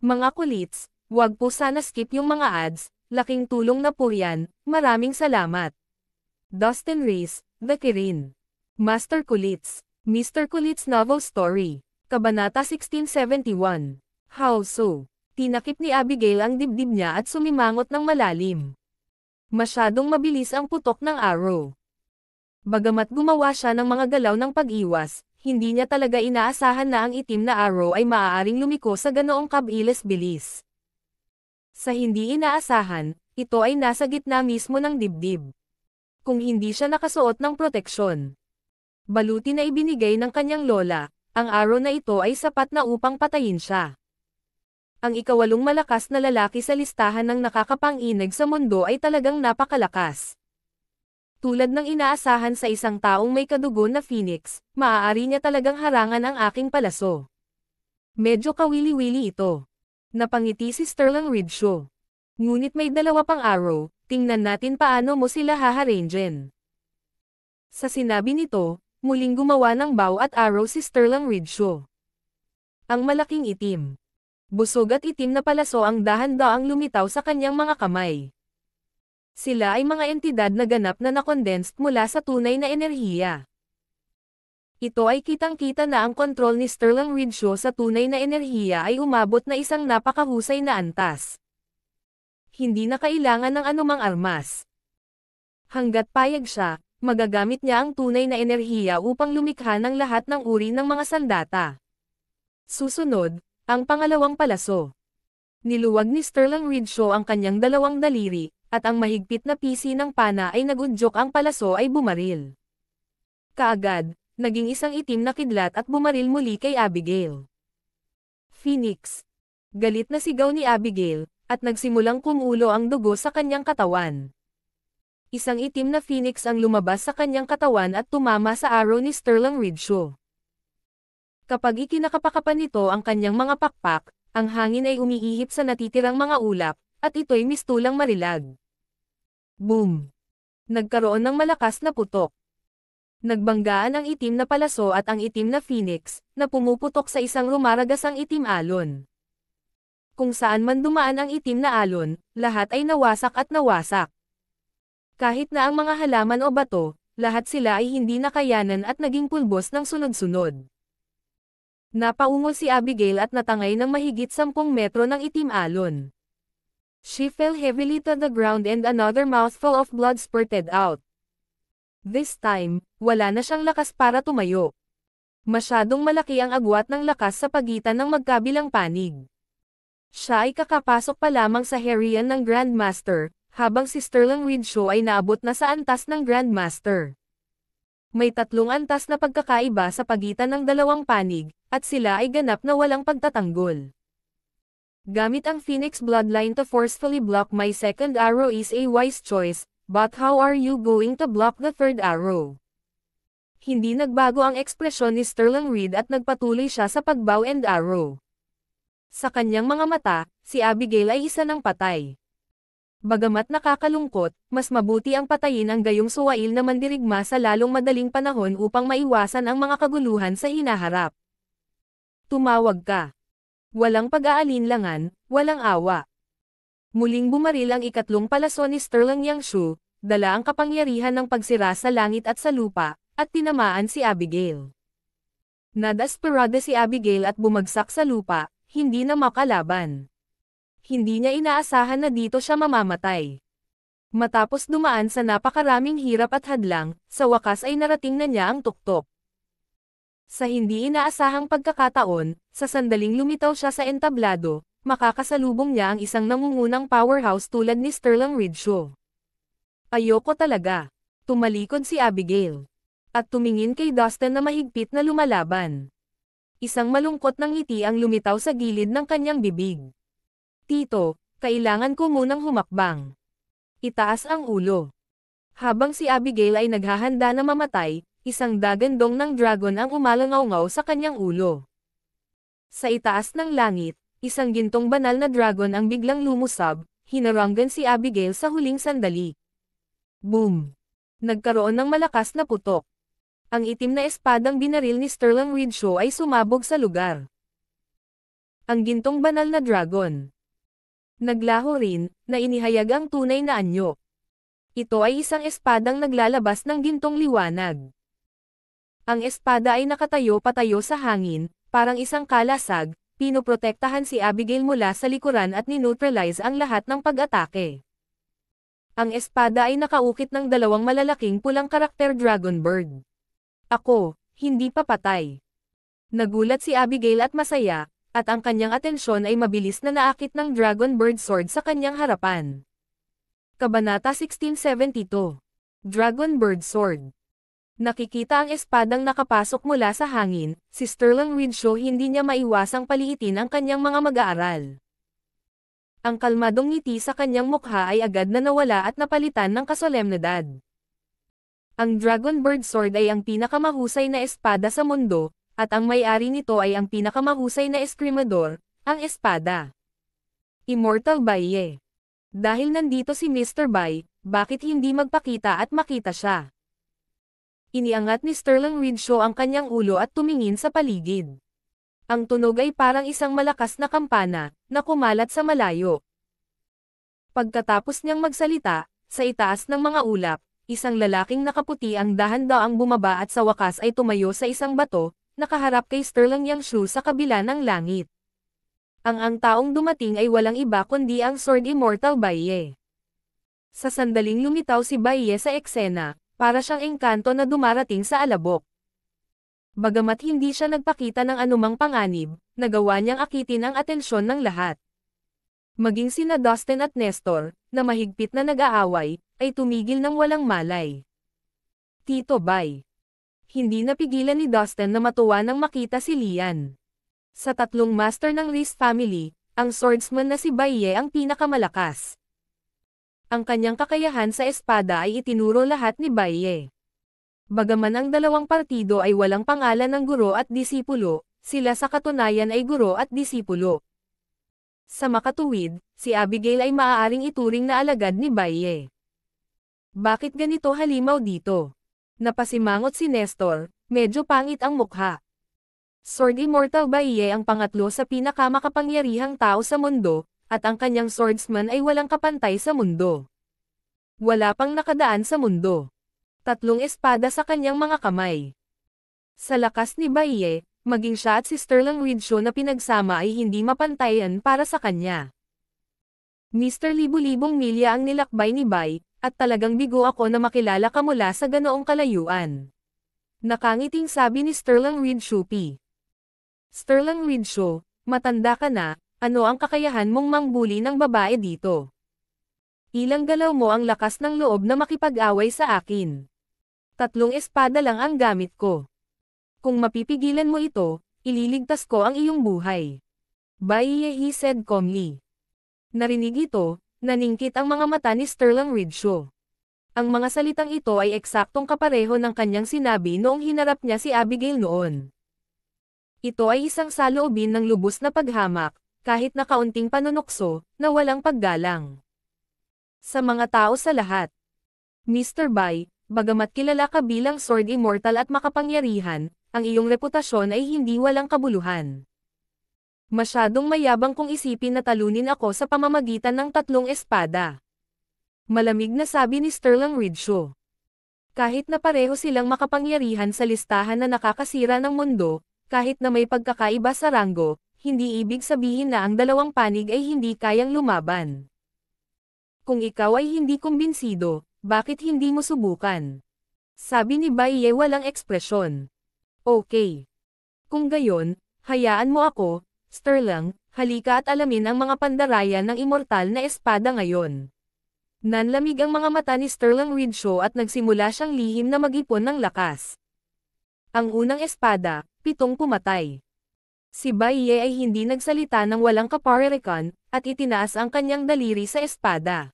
Mga kulits, wag po sana skip yung mga ads, laking tulong na po yan, maraming salamat. Dustin Reese, The Kirin. Master Kulits, Mr. Kulits Novel Story, Kabanata 1671. How so? Tinakip ni Abigail ang dibdib niya at sumimangot ng malalim. Masyadong mabilis ang putok ng arrow. Bagamat gumawa siya ng mga galaw ng pag-iwas, hindi niya talaga inaasahan na ang itim na arrow ay maaaring lumiko sa ganoong kabilis bilis. Sa hindi inaasahan, ito ay nasa gitna mismo ng dibdib. Kung hindi siya nakasuot ng proteksyon. Baluti na ibinigay ng kanyang lola, ang arrow na ito ay sapat na upang patayin siya. Ang ikawalong malakas na lalaki sa listahan ng nakakapanginig sa mundo ay talagang napakalakas. Tulad ng inaasahan sa isang taong may kadugo na Phoenix, maaari niya talagang harangan ang aking palaso. Medyo kawili-wili ito. Napangiti si Sterling Ridshaw. Ngunit may dalawa pang arrow, tingnan natin paano mo sila haharangin. Sa sinabi nito, muling gumawa ng bow at arrow si Sterling Ridshaw. Ang malaking itim. Busog at itim na palaso ang dahan-daang lumitaw sa kanyang mga kamay. Sila ay mga entidad na ganap na nakondensed mula sa tunay na enerhiya. Ito ay kitang-kita na ang kontrol ni Sterling Redshaw sa tunay na enerhiya ay umabot na isang napakahusay na antas. Hindi na kailangan ng anumang armas. Hanggat payag siya, magagamit niya ang tunay na enerhiya upang lumikha ng lahat ng uri ng mga sandata. Susunod, ang pangalawang palaso. Niluwag ni Sterling Redshaw ang kanyang dalawang daliri, at ang mahigpit na PC ng pana ay nagunjok ang palaso ay bumaril. Kaagad, naging isang itim na kidlat at bumaril muli kay Abigail. Phoenix. Galit na sigaw ni Abigail, at nagsimulang kumulo ang dugo sa kanyang katawan. Isang itim na phoenix ang lumabas sa kanyang katawan at tumama sa arrow ni Sterling Ridshaw. Kapag ikinakapakapan nito ang kanyang mga pakpak, ang hangin ay umiihip sa natitirang mga ulap, at ito'y mistulang marilag. Boom! Nagkaroon ng malakas na putok. Nagbanggaan ang itim na palaso at ang itim na phoenix, na pumuputok sa isang rumaragasang itim alon. Kung saan man dumaan ang itim na alon, lahat ay nawasak at nawasak. Kahit na ang mga halaman o bato, lahat sila ay hindi nakayanan at naging pulbos ng sunod-sunod. Napaungol si Abigail at natangay ng mahigit 10 metro ng itim alon. She fell heavily to the ground and another mouthful of blood spurted out. This time, wala na siyang lakas para tumayo. Masyadong malaki ang agwat ng lakas sa pagitan ng magkabilang panig. Siya ay kakapasok pa lamang sa herian ng Grandmaster, habang si Sterling Redshaw ay naabot na sa antas ng Grandmaster. May tatlong antas na pagkakaiba sa pagitan ng dalawang panig, at sila ay ganap na walang pagtatanggol. Gamit ang Phoenix Bloodline to forcefully block my second arrow is a wise choice, but how are you going to block the third arrow? Hindi nagbago ang ekspresyon ni Sterling Reed at nagpatuloy siya sa pagbow and arrow. Sa kanyang mga mata, si Abigail ay isa ng patay. Bagamat nakakalungkot, mas mabuti ang patayin ang gayong suwail na mandirigma sa lalong madaling panahon upang maiwasan ang mga kaguluhan sa hinaharap. Tumawag ka. Walang pag-aalinlangan, walang awa. Muling bumaril ang ikatlong palason ni Sterling Yangshu, dala ang kapangyarihan ng pagsira sa langit at sa lupa, at tinamaan si Abigail. Nadasperada si Abigail at bumagsak sa lupa, hindi na makalaban. Hindi niya inaasahan na dito siya mamamatay. Matapos dumaan sa napakaraming hirap at hadlang, sa wakas ay narating na niya ang tuktok. Sa hindi inaasahang pagkakataon, sa sandaling lumitaw siya sa entablado, makakasalubong niya ang isang nangungunang powerhouse tulad ni Sterling Ridshaw. Ayoko talaga. Tumalikod si Abigail. At tumingin kay Dustin na mahigpit na lumalaban. Isang malungkot ng ngiti ang lumitaw sa gilid ng kanyang bibig. Tito, kailangan ko munang humakbang. Itaas ang ulo. Habang si Abigail ay naghahanda na mamatay, isang dagandong ng dragon ang umalangaw ngaw sa kanyang ulo. Sa itaas ng langit, isang gintong banal na dragon ang biglang lumusab, hinaranggan si Abigail sa huling sandali. Boom! Nagkaroon ng malakas na putok. Ang itim na espadang binaril ni Sterling Redshaw ay sumabog sa lugar. Ang gintong banal na dragon. Naglaho rin, na inihayag ang tunay na anyo. Ito ay isang espadang naglalabas ng gintong liwanag. Ang espada ay nakatayo patayo sa hangin, parang isang kalasag, pinoprotektahan si Abigail mula sa likuran at ni-neutralize ang lahat ng pag-atake. Ang espada ay nakaukit ng dalawang malalaking pulang karakter Dragon Bird. Ako, hindi papatay. Nagulat si Abigail at masaya, at ang kanyang atensyon ay mabilis na naakit ng Dragon Bird Sword sa kanyang harapan. Kabanata 1672 Dragon Bird Sword Nakikita ang espadang nakapasok mula sa hangin, si Sterling Winshaw hindi niya maiwasang paliitin ang kanyang mga mag-aaral. Ang kalmadong ngiti sa kanyang mukha ay agad na nawala at napalitan ng kasolemnidad. Ang Dragonbird Sword ay ang pinakamahusay na espada sa mundo, at ang may-ari nito ay ang pinakamahusay na eskrimador, ang espada. Immortal Baye. Dahil nandito si Mr. Bai, bakit hindi magpakita at makita siya? Iniangat ni Sterling Redshaw ang kanyang ulo at tumingin sa paligid. Ang tunog ay parang isang malakas na kampana, na kumalat sa malayo. Pagkatapos niyang magsalita, sa itaas ng mga ulap, isang lalaking nakaputi ang dahan daw ang bumaba at sa wakas ay tumayo sa isang bato, nakaharap kay Sterling Yangshu sa kabila ng langit. Ang ang taong dumating ay walang iba kundi ang Sword Immortal Baye. Sa sandaling lumitaw si Baye sa eksena, para siyang engkanto na dumarating sa alabok. Bagamat hindi siya nagpakita ng anumang panganib, nagawa niyang akitin ang atensyon ng lahat. Maging sina Dustin at Nestor, na mahigpit na nag-aaway, ay tumigil ng walang malay. Tito Bay. Hindi napigilan ni Dustin na matuwa nang makita si Lian. Sa tatlong master ng Reese family, ang swordsman na si Baye ang pinakamalakas ang kanyang kakayahan sa espada ay itinuro lahat ni Baye. Bagaman ang dalawang partido ay walang pangalan ng guro at disipulo, sila sa katunayan ay guro at disipulo. Sa makatuwid, si Abigail ay maaaring ituring na alagad ni Baye. Bakit ganito halimaw dito? Napasimangot si Nestor, medyo pangit ang mukha. Sword Immortal Baye ang pangatlo sa pinakamakapangyarihang tao sa mundo, at ang kanyang swordsman ay walang kapantay sa mundo. Wala pang nakadaan sa mundo. Tatlong espada sa kanyang mga kamay. Sa lakas ni Baye, maging siya at si Sterling Ridshaw na pinagsama ay hindi mapantayan para sa kanya. Mr. Libu-libong milya ang nilakbay ni Bay, at talagang bigo ako na makilala ka mula sa ganoong kalayuan. Nakangiting sabi ni Sterling Reed Shupi. Sterling Reed Show, matanda ka na, ano ang kakayahan mong mangbuli ng babae dito? Ilang galaw mo ang lakas ng loob na makipag-away sa akin. Tatlong espada lang ang gamit ko. Kung mapipigilan mo ito, ililigtas ko ang iyong buhay. he said calmly. Narinig ito, naningkit ang mga mata ni Sterling Ridshaw. Ang mga salitang ito ay eksaktong kapareho ng kanyang sinabi noong hinarap niya si Abigail noon. Ito ay isang saloobin ng lubos na paghamak, kahit na kaunting panunukso, na walang paggalang. Sa mga tao sa lahat. Mr. Bai, bagamat kilala ka bilang sword immortal at makapangyarihan, ang iyong reputasyon ay hindi walang kabuluhan. Masyadong mayabang kung isipin na talunin ako sa pamamagitan ng tatlong espada. Malamig na sabi ni Sterling Ridshaw. Kahit na pareho silang makapangyarihan sa listahan na nakakasira ng mundo, kahit na may pagkakaiba sa ranggo, hindi ibig sabihin na ang dalawang panig ay hindi kayang lumaban. Kung ikaw ay hindi kumbinsido, bakit hindi mo subukan? Sabi ni Baye walang ekspresyon. Okay. Kung gayon, hayaan mo ako, Sterling, halika at alamin ang mga pandaraya ng immortal na espada ngayon. Nanlamig ang mga mata ni Sterling Redshaw at nagsimula siyang lihim na magipon ng lakas. Ang unang espada, pitong pumatay. Si Baye ay hindi nagsalita ng walang kaparirikan, at itinaas ang kanyang daliri sa espada.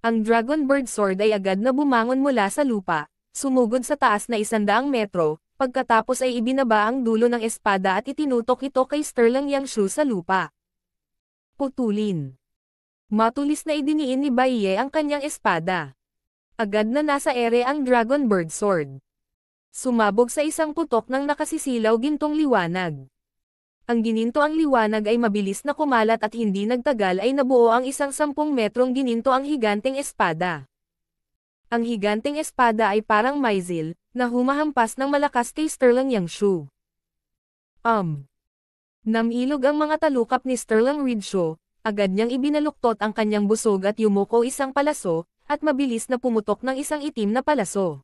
Ang Dragon Bird Sword ay agad na bumangon mula sa lupa, sumugod sa taas na isandaang metro, pagkatapos ay ibinaba ang dulo ng espada at itinutok ito kay Sterling Yangshu sa lupa. Putulin. Matulis na idiniin ni Baye ang kanyang espada. Agad na nasa ere ang Dragon Bird Sword. Sumabog sa isang putok ng nakasisilaw gintong liwanag. Ang gininto ang liwanag ay mabilis na kumalat at hindi nagtagal ay nabuo ang isang sampung metrong gininto ang higanteng espada. Ang higanteng espada ay parang maizil, na humahampas ng malakas kay Sterling Yangshu. Um. Namilog ang mga talukap ni Sterling Ridshaw, agad niyang ibinaluktot ang kanyang busog at yumuko isang palaso, at mabilis na pumutok ng isang itim na palaso.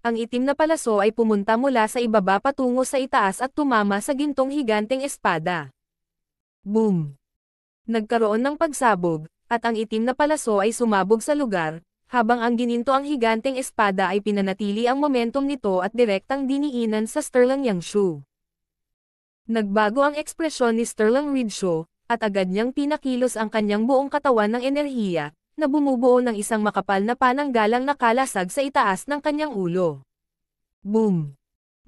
Ang itim na palaso ay pumunta mula sa ibaba patungo sa itaas at tumama sa gintong higanteng espada. Boom! Nagkaroon ng pagsabog, at ang itim na palaso ay sumabog sa lugar, habang ang gininto ang higanteng espada ay pinanatili ang momentum nito at direktang diniinan sa Sterling Yangshu. Nagbago ang ekspresyon ni Sterling Ridshaw, at agad niyang pinakilos ang kanyang buong katawan ng enerhiya, na bumubuo ng isang makapal na pananggalang na kalasag sa itaas ng kanyang ulo. Boom!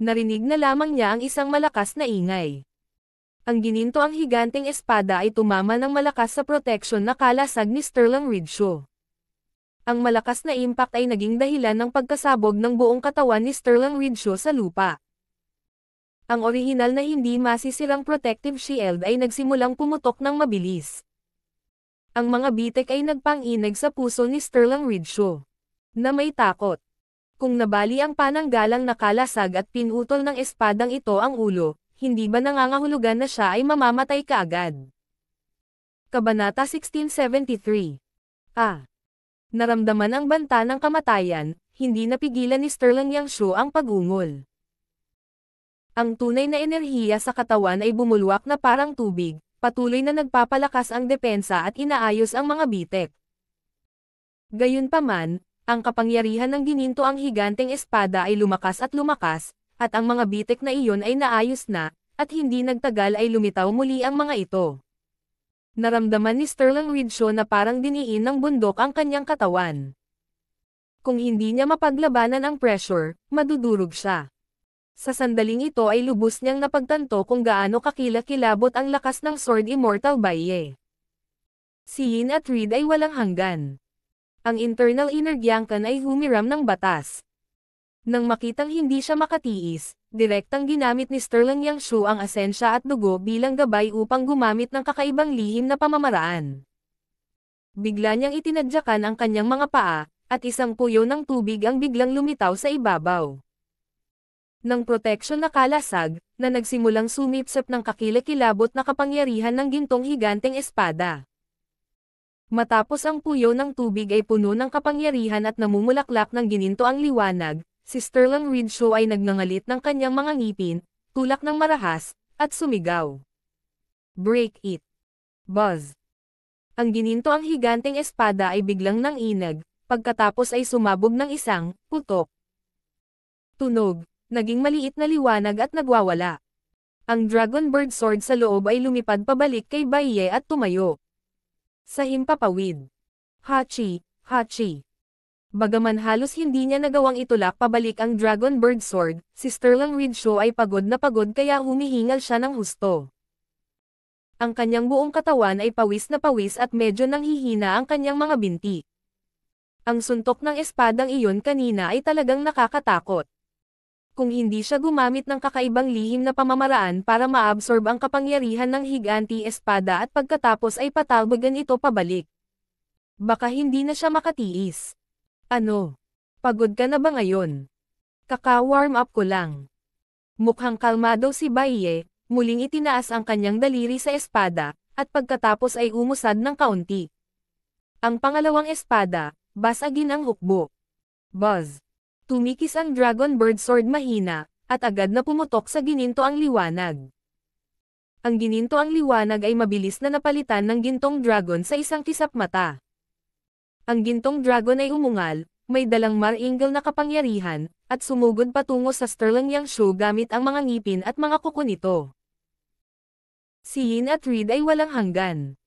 Narinig na lamang niya ang isang malakas na ingay. Ang gininto ang higanting espada ay tumama ng malakas sa proteksyon na kalasag ni Sterling Ridshaw. Ang malakas na impact ay naging dahilan ng pagkasabog ng buong katawan ni Sterling Ridshaw sa lupa. Ang orihinal na hindi masisirang protective shield ay nagsimulang pumutok ng mabilis ang mga bitek ay nagpanginag sa puso ni Sterling Ridshaw. Na may takot. Kung nabali ang pananggalang nakalasag at pinutol ng espadang ito ang ulo, hindi ba nangangahulugan na siya ay mamamatay kaagad? Kabanata 1673 A. Ah. Naramdaman ang banta ng kamatayan, hindi napigilan ni Sterling Yangshu ang pagungol. Ang tunay na enerhiya sa katawan ay bumulwak na parang tubig, patuloy na nagpapalakas ang depensa at inaayos ang mga bitek. Gayunpaman, ang kapangyarihan ng gininto ang higanteng espada ay lumakas at lumakas, at ang mga bitek na iyon ay naayos na, at hindi nagtagal ay lumitaw muli ang mga ito. Naramdaman ni Sterling Redshaw na parang diniin ng bundok ang kanyang katawan. Kung hindi niya mapaglabanan ang pressure, madudurog siya. Sa sandaling ito ay lubos niyang napagtanto kung gaano kakilakilabot ang lakas ng Sword Immortal Baye. Si Yin at Reed ay walang hanggan. Ang internal inner Gyankan ay humiram ng batas. Nang makitang hindi siya makatiis, direktang ginamit ni Sterling Yang Shu ang asensya at dugo bilang gabay upang gumamit ng kakaibang lihim na pamamaraan. Bigla niyang itinadyakan ang kanyang mga paa, at isang puyo ng tubig ang biglang lumitaw sa ibabaw ng proteksyon na kalasag, na nagsimulang sumipsap ng kakilakilabot na kapangyarihan ng gintong higanteng espada. Matapos ang puyo ng tubig ay puno ng kapangyarihan at namumulaklak ng gininto ang liwanag, si Sterling Reed ay nagnangalit ng kanyang mga ngipin, tulak ng marahas, at sumigaw. Break it. Buzz. Ang gininto ang higanteng espada ay biglang nang inag, pagkatapos ay sumabog ng isang, putok. Tunog, naging maliit na liwanag at nagwawala. Ang Dragon Bird Sword sa loob ay lumipad pabalik kay Baiye at tumayo. Sa himpapawid. Hachi, Hachi. Bagaman halos hindi niya nagawang itulak pabalik ang Dragon Bird Sword, si Sterling Ridshaw ay pagod na pagod kaya humihingal siya ng husto. Ang kanyang buong katawan ay pawis na pawis at medyo nanghihina ang kanyang mga binti. Ang suntok ng espadang iyon kanina ay talagang nakakatakot kung hindi siya gumamit ng kakaibang lihim na pamamaraan para maabsorb ang kapangyarihan ng higanti espada at pagkatapos ay patalbagan ito pabalik. Baka hindi na siya makatiis. Ano? Pagod ka na ba ngayon? Kaka-warm up ko lang. Mukhang kalmado si Baye, muling itinaas ang kanyang daliri sa espada, at pagkatapos ay umusad ng kaunti. Ang pangalawang espada, basagin ang hukbo. Buzz. Tumikis ang Dragon Bird Sword mahina, at agad na pumutok sa gininto ang liwanag. Ang gininto ang liwanag ay mabilis na napalitan ng gintong dragon sa isang kisap mata. Ang gintong dragon ay umungal, may dalang maringal na kapangyarihan, at sumugod patungo sa Sterling Yang Shu gamit ang mga ngipin at mga kuko nito. Si Yin at Reed ay walang hanggan.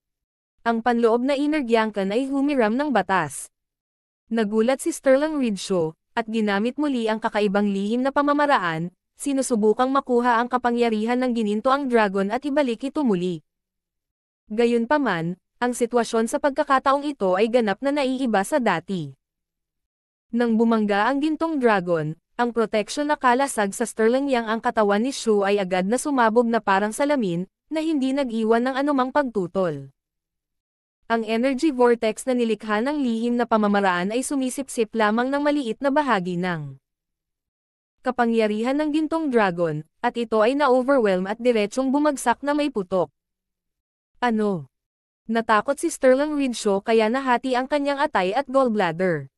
Ang panloob na Inner Gyankan ay humiram ng batas. Nagulat si Sterling Reed Show, at ginamit muli ang kakaibang lihim na pamamaraan, sinusubukang makuha ang kapangyarihan ng gininto ang dragon at ibalik ito muli. Gayunpaman, ang sitwasyon sa pagkakataong ito ay ganap na naiiba sa dati. Nang bumangga ang gintong dragon, ang proteksyon na kalasag sa Sterling Yang ang katawan ni Shu ay agad na sumabog na parang salamin, na hindi nag-iwan ng anumang pagtutol. Ang energy vortex na nilikha ng lihim na pamamaraan ay sumisipsip lamang ng maliit na bahagi ng kapangyarihan ng gintong dragon, at ito ay na-overwhelm at diretsong bumagsak na may putok. Ano? Natakot si Sterling Ridshaw kaya nahati ang kanyang atay at gallbladder.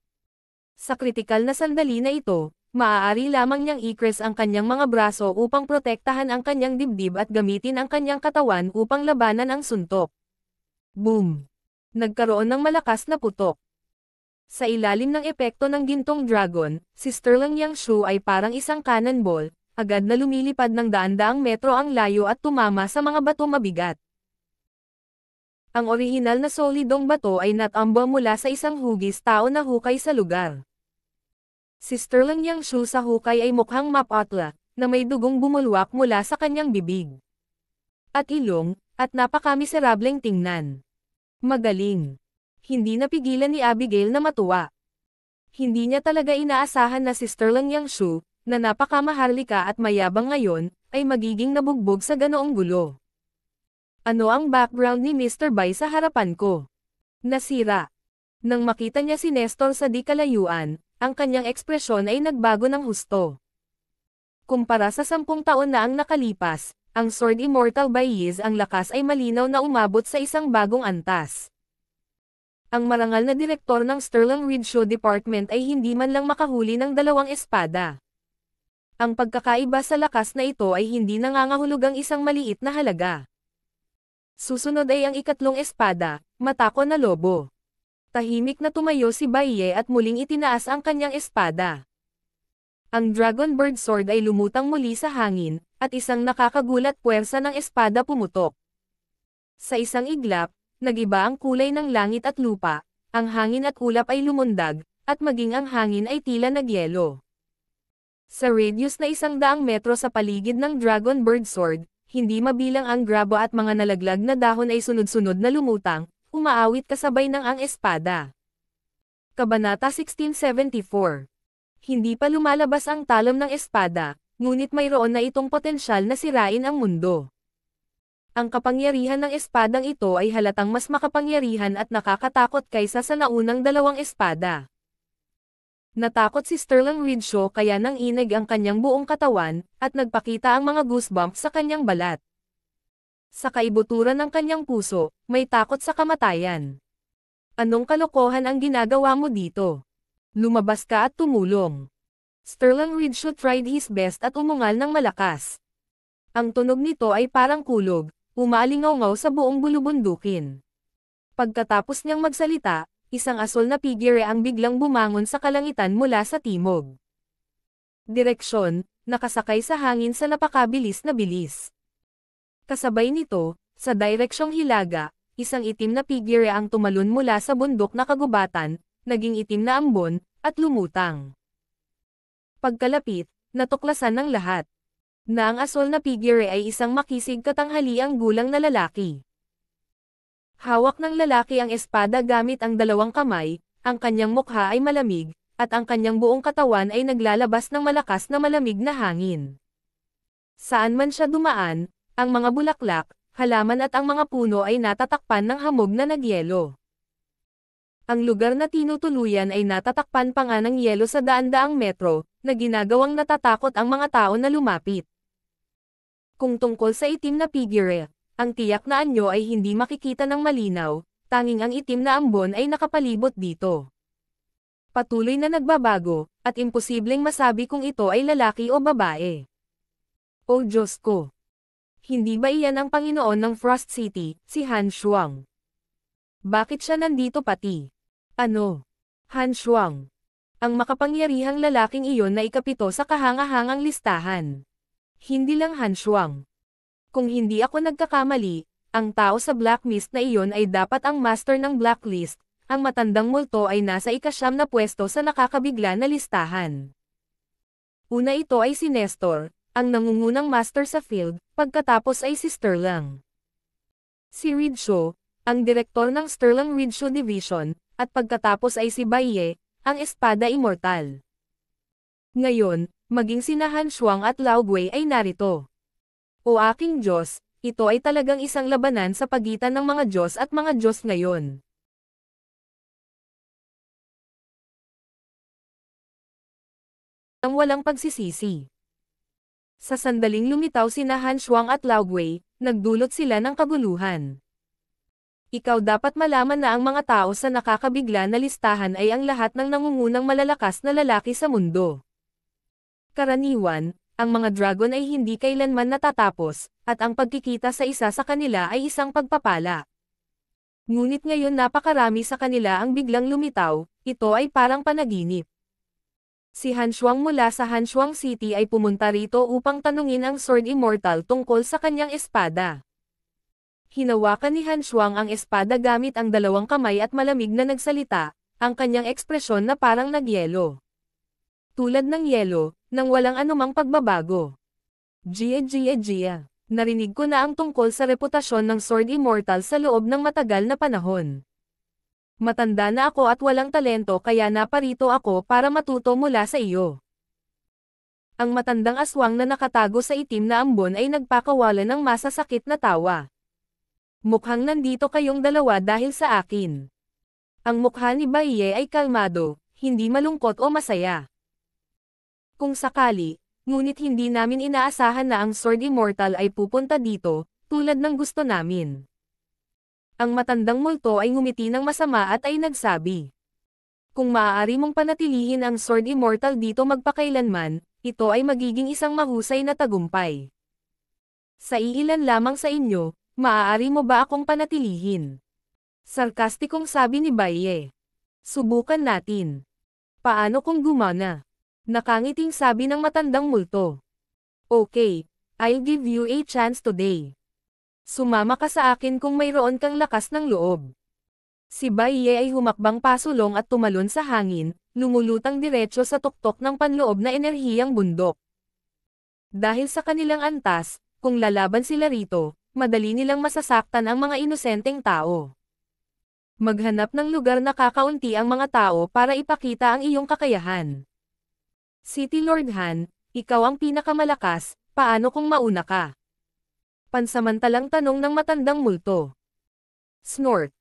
Sa kritikal na sandali na ito, maaari lamang niyang ikres ang kanyang mga braso upang protektahan ang kanyang dibdib at gamitin ang kanyang katawan upang labanan ang suntok. Boom! Nagkaroon ng malakas na putok. Sa ilalim ng epekto ng gintong dragon, si Sterling Yangshu ay parang isang cannonball, agad na lumilipad ng daan-daang metro ang layo at tumama sa mga bato mabigat. Ang orihinal na solidong bato ay natamba mula sa isang hugis tao na hukay sa lugar. Si Sterling Yangshu sa hukay ay mukhang mapatla, na may dugong bumulwak mula sa kanyang bibig. At ilong, at napakamiserableng tingnan. Magaling. Hindi napigilan ni Abigail na matuwa. Hindi niya talaga inaasahan na si Sterling Yang Shu, na napakamaharlika at mayabang ngayon, ay magiging nabugbog sa ganoong gulo. Ano ang background ni Mr. Bai sa harapan ko? Nasira. Nang makita niya si Nestor sa di kalayuan, ang kanyang ekspresyon ay nagbago ng husto. Kumpara sa sampung taon na ang nakalipas, ang Sword Immortal by Yiz ang lakas ay malinaw na umabot sa isang bagong antas. Ang marangal na direktor ng Sterling Reed Show Department ay hindi man lang makahuli ng dalawang espada. Ang pagkakaiba sa lakas na ito ay hindi nangangahulugang isang maliit na halaga. Susunod ay ang ikatlong espada, matako na lobo. Tahimik na tumayo si Baye at muling itinaas ang kanyang espada. Ang Dragon Bird Sword ay lumutang muli sa hangin, at isang nakakagulat puwersa ng espada pumutok. Sa isang iglap, nagiba ang kulay ng langit at lupa, ang hangin at ulap ay lumundag, at maging ang hangin ay tila nagyelo. Sa radius na isang daang metro sa paligid ng Dragon Bird Sword, hindi mabilang ang grabo at mga nalaglag na dahon ay sunod-sunod na lumutang, umaawit kasabay ng ang espada. Kabanata 1674 hindi pa lumalabas ang talom ng espada, ngunit mayroon na itong potensyal na sirain ang mundo. Ang kapangyarihan ng espadang ito ay halatang mas makapangyarihan at nakakatakot kaysa sa naunang dalawang espada. Natakot si Sterling Ridshaw kaya nang inig ang kanyang buong katawan, at nagpakita ang mga goosebumps sa kanyang balat. Sa kaibuturan ng kanyang puso, may takot sa kamatayan. Anong kalokohan ang ginagawa mo dito? Lumabas ka at tumulong. Sterling Ridgelow tried his best at umungal ng malakas. Ang tunog nito ay parang kulog, umalingaw-ngaw sa buong bulubundukin. Pagkatapos niyang magsalita, isang asol na pigire ang biglang bumangon sa kalangitan mula sa timog. Direksyon, nakasakay sa hangin sa napakabilis na bilis. Kasabay nito, sa direksyong hilaga, isang itim na pigire ang tumalon mula sa bundok na kagubatan, naging itim na ambon, at lumutang. Pagkalapit, natuklasan ng lahat na ang asol na figure ay isang makisig katanghaliang gulang na lalaki. Hawak ng lalaki ang espada gamit ang dalawang kamay, ang kanyang mukha ay malamig, at ang kanyang buong katawan ay naglalabas ng malakas na malamig na hangin. Saan man siya dumaan, ang mga bulaklak, halaman at ang mga puno ay natatakpan ng hamog na nagyelo. Ang lugar na tinutuluyan ay natatakpan pa nga ng yelo sa daan-daang metro, na ginagawang natatakot ang mga tao na lumapit. Kung tungkol sa itim na figure, ang tiyak na anyo ay hindi makikita ng malinaw, tanging ang itim na ambon ay nakapalibot dito. Patuloy na nagbabago, at imposibleng masabi kung ito ay lalaki o babae. O Diyos ko! Hindi ba iyan ang Panginoon ng Frost City, si Han Shuang? Bakit siya nandito pati? Ano? Han Shuang. Ang makapangyarihang lalaking iyon na ikapito sa kahangahangang listahan. Hindi lang Han Shuang. Kung hindi ako nagkakamali, ang tao sa blacklist na iyon ay dapat ang master ng blacklist, ang matandang multo ay nasa ikasyam na pwesto sa nakakabigla na listahan. Una ito ay si Nestor, ang nangungunang master sa field, pagkatapos ay si Sterlang. Si Ridshow, ang direktor ng Sterlang Ridshow Division, at pagkatapos ay si Baiye, ang espada immortal. Ngayon, maging sina Han Shuang at Lao Gui ay narito. O aking Diyos, ito ay talagang isang labanan sa pagitan ng mga Diyos at mga Diyos ngayon. Ang walang pagsisisi. Sa sandaling lumitaw sina Han Shuang at Lao Gui, nagdulot sila ng kaguluhan ikaw dapat malaman na ang mga tao sa nakakabigla na listahan ay ang lahat ng nangungunang malalakas na lalaki sa mundo. Karaniwan, ang mga dragon ay hindi kailanman natatapos, at ang pagkikita sa isa sa kanila ay isang pagpapala. Ngunit ngayon napakarami sa kanila ang biglang lumitaw, ito ay parang panaginip. Si Hanshuang mula sa Hanshuang City ay pumunta rito upang tanungin ang Sword Immortal tungkol sa kanyang espada. Hinawakan ni Han Shuang ang espada gamit ang dalawang kamay at malamig na nagsalita, ang kanyang ekspresyon na parang nagyelo. Tulad ng yelo, nang walang anumang pagbabago. Gia Gia Gia, narinig ko na ang tungkol sa reputasyon ng Sword Immortal sa loob ng matagal na panahon. Matanda na ako at walang talento kaya naparito ako para matuto mula sa iyo. Ang matandang aswang na nakatago sa itim na ambon ay nagpakawala ng masasakit na tawa. Mukhang nandito kayong dalawa dahil sa akin. Ang mukha ni Baye ay kalmado, hindi malungkot o masaya. Kung sakali, ngunit hindi namin inaasahan na ang Sword Immortal ay pupunta dito, tulad ng gusto namin. Ang matandang multo ay ngumiti ng masama at ay nagsabi. Kung maaari mong panatilihin ang Sword Immortal dito magpakailanman, ito ay magiging isang mahusay na tagumpay. Sa iilan lamang sa inyo, Maaari mo ba akong panatilihin? Sarkastikong sabi ni Baye. Subukan natin. Paano kung gumana? Nakangiting sabi ng matandang multo. Okay, I'll give you a chance today. Sumama ka sa akin kung mayroon kang lakas ng loob. Si Baye ay humakbang pasulong at tumalon sa hangin, lumulutang diretso sa tuktok ng panloob na enerhiyang bundok. Dahil sa kanilang antas, kung lalaban sila rito, madali nilang masasaktan ang mga inosenteng tao. Maghanap ng lugar na kakaunti ang mga tao para ipakita ang iyong kakayahan. City Lord Han, ikaw ang pinakamalakas, paano kung mauna ka? Pansamantalang tanong ng matandang multo. Snort.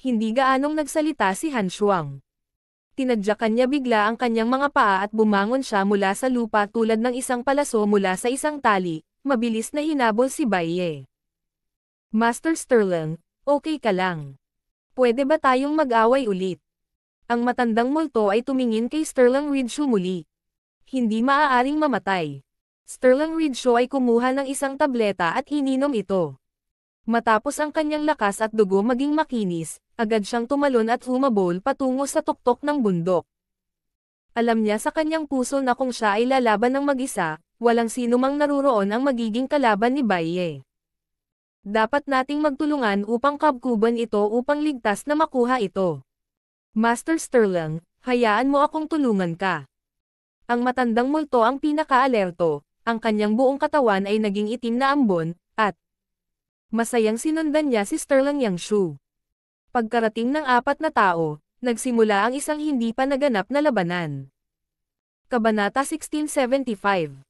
Hindi gaanong nagsalita si Han Shuang. Tinadyakan niya bigla ang kanyang mga paa at bumangon siya mula sa lupa tulad ng isang palaso mula sa isang tali, mabilis na hinabol si Baiye. Master Sterling, okay ka lang. Pwede ba tayong mag-away ulit? Ang matandang multo ay tumingin kay Sterling Ridshaw muli. Hindi maaaring mamatay. Sterling Ridshaw ay kumuha ng isang tableta at ininom ito. Matapos ang kanyang lakas at dugo maging makinis, agad siyang tumalon at humabol patungo sa tuktok ng bundok. Alam niya sa kanyang puso na kung siya ay lalaban ng mag-isa, walang sinumang mang naruroon ang magiging kalaban ni Baye. Dapat nating magtulungan upang kabkuban ito upang ligtas na makuha ito. Master Sterling, hayaan mo akong tulungan ka. Ang matandang multo ang pinakaalerto, ang kanyang buong katawan ay naging itim na ambon, at masayang sinundan niya si Sterling Yang Shu. Pagkarating ng apat na tao, nagsimula ang isang hindi pa naganap na labanan. Kabanata 1675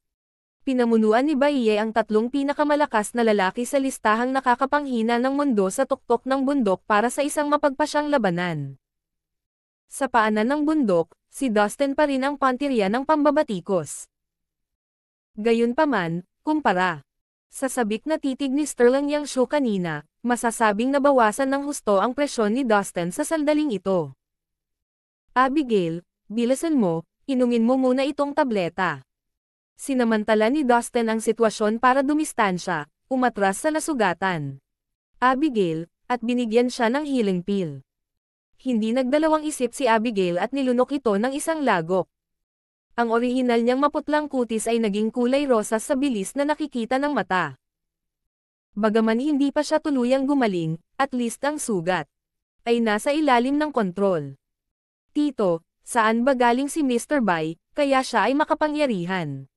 Pinamunuan ni Baie ang tatlong pinakamalakas na lalaki sa listahang nakakapanghina ng mundo sa tuktok ng bundok para sa isang mapagpasyang labanan. Sa paanan ng bundok, si Dustin pa rin ang pantirya ng pambabatikos. Gayunpaman, kumpara. Sa sabik na titig ni Sterling Yang Shu kanina, masasabing nabawasan ng husto ang presyon ni Dustin sa sandaling ito. Abigail, bilasan mo, inumin mo muna itong tableta. Sinamantala ni Dustin ang sitwasyon para dumistansya, umatras sa nasugatan. Abigail, at binigyan siya ng healing pill. Hindi nagdalawang isip si Abigail at nilunok ito ng isang lagok. Ang orihinal niyang maputlang kutis ay naging kulay rosas sa bilis na nakikita ng mata. Bagaman hindi pa siya tuluyang gumaling, at least ang sugat ay nasa ilalim ng kontrol. Tito, saan ba galing si Mr. Bai, kaya siya ay makapangyarihan?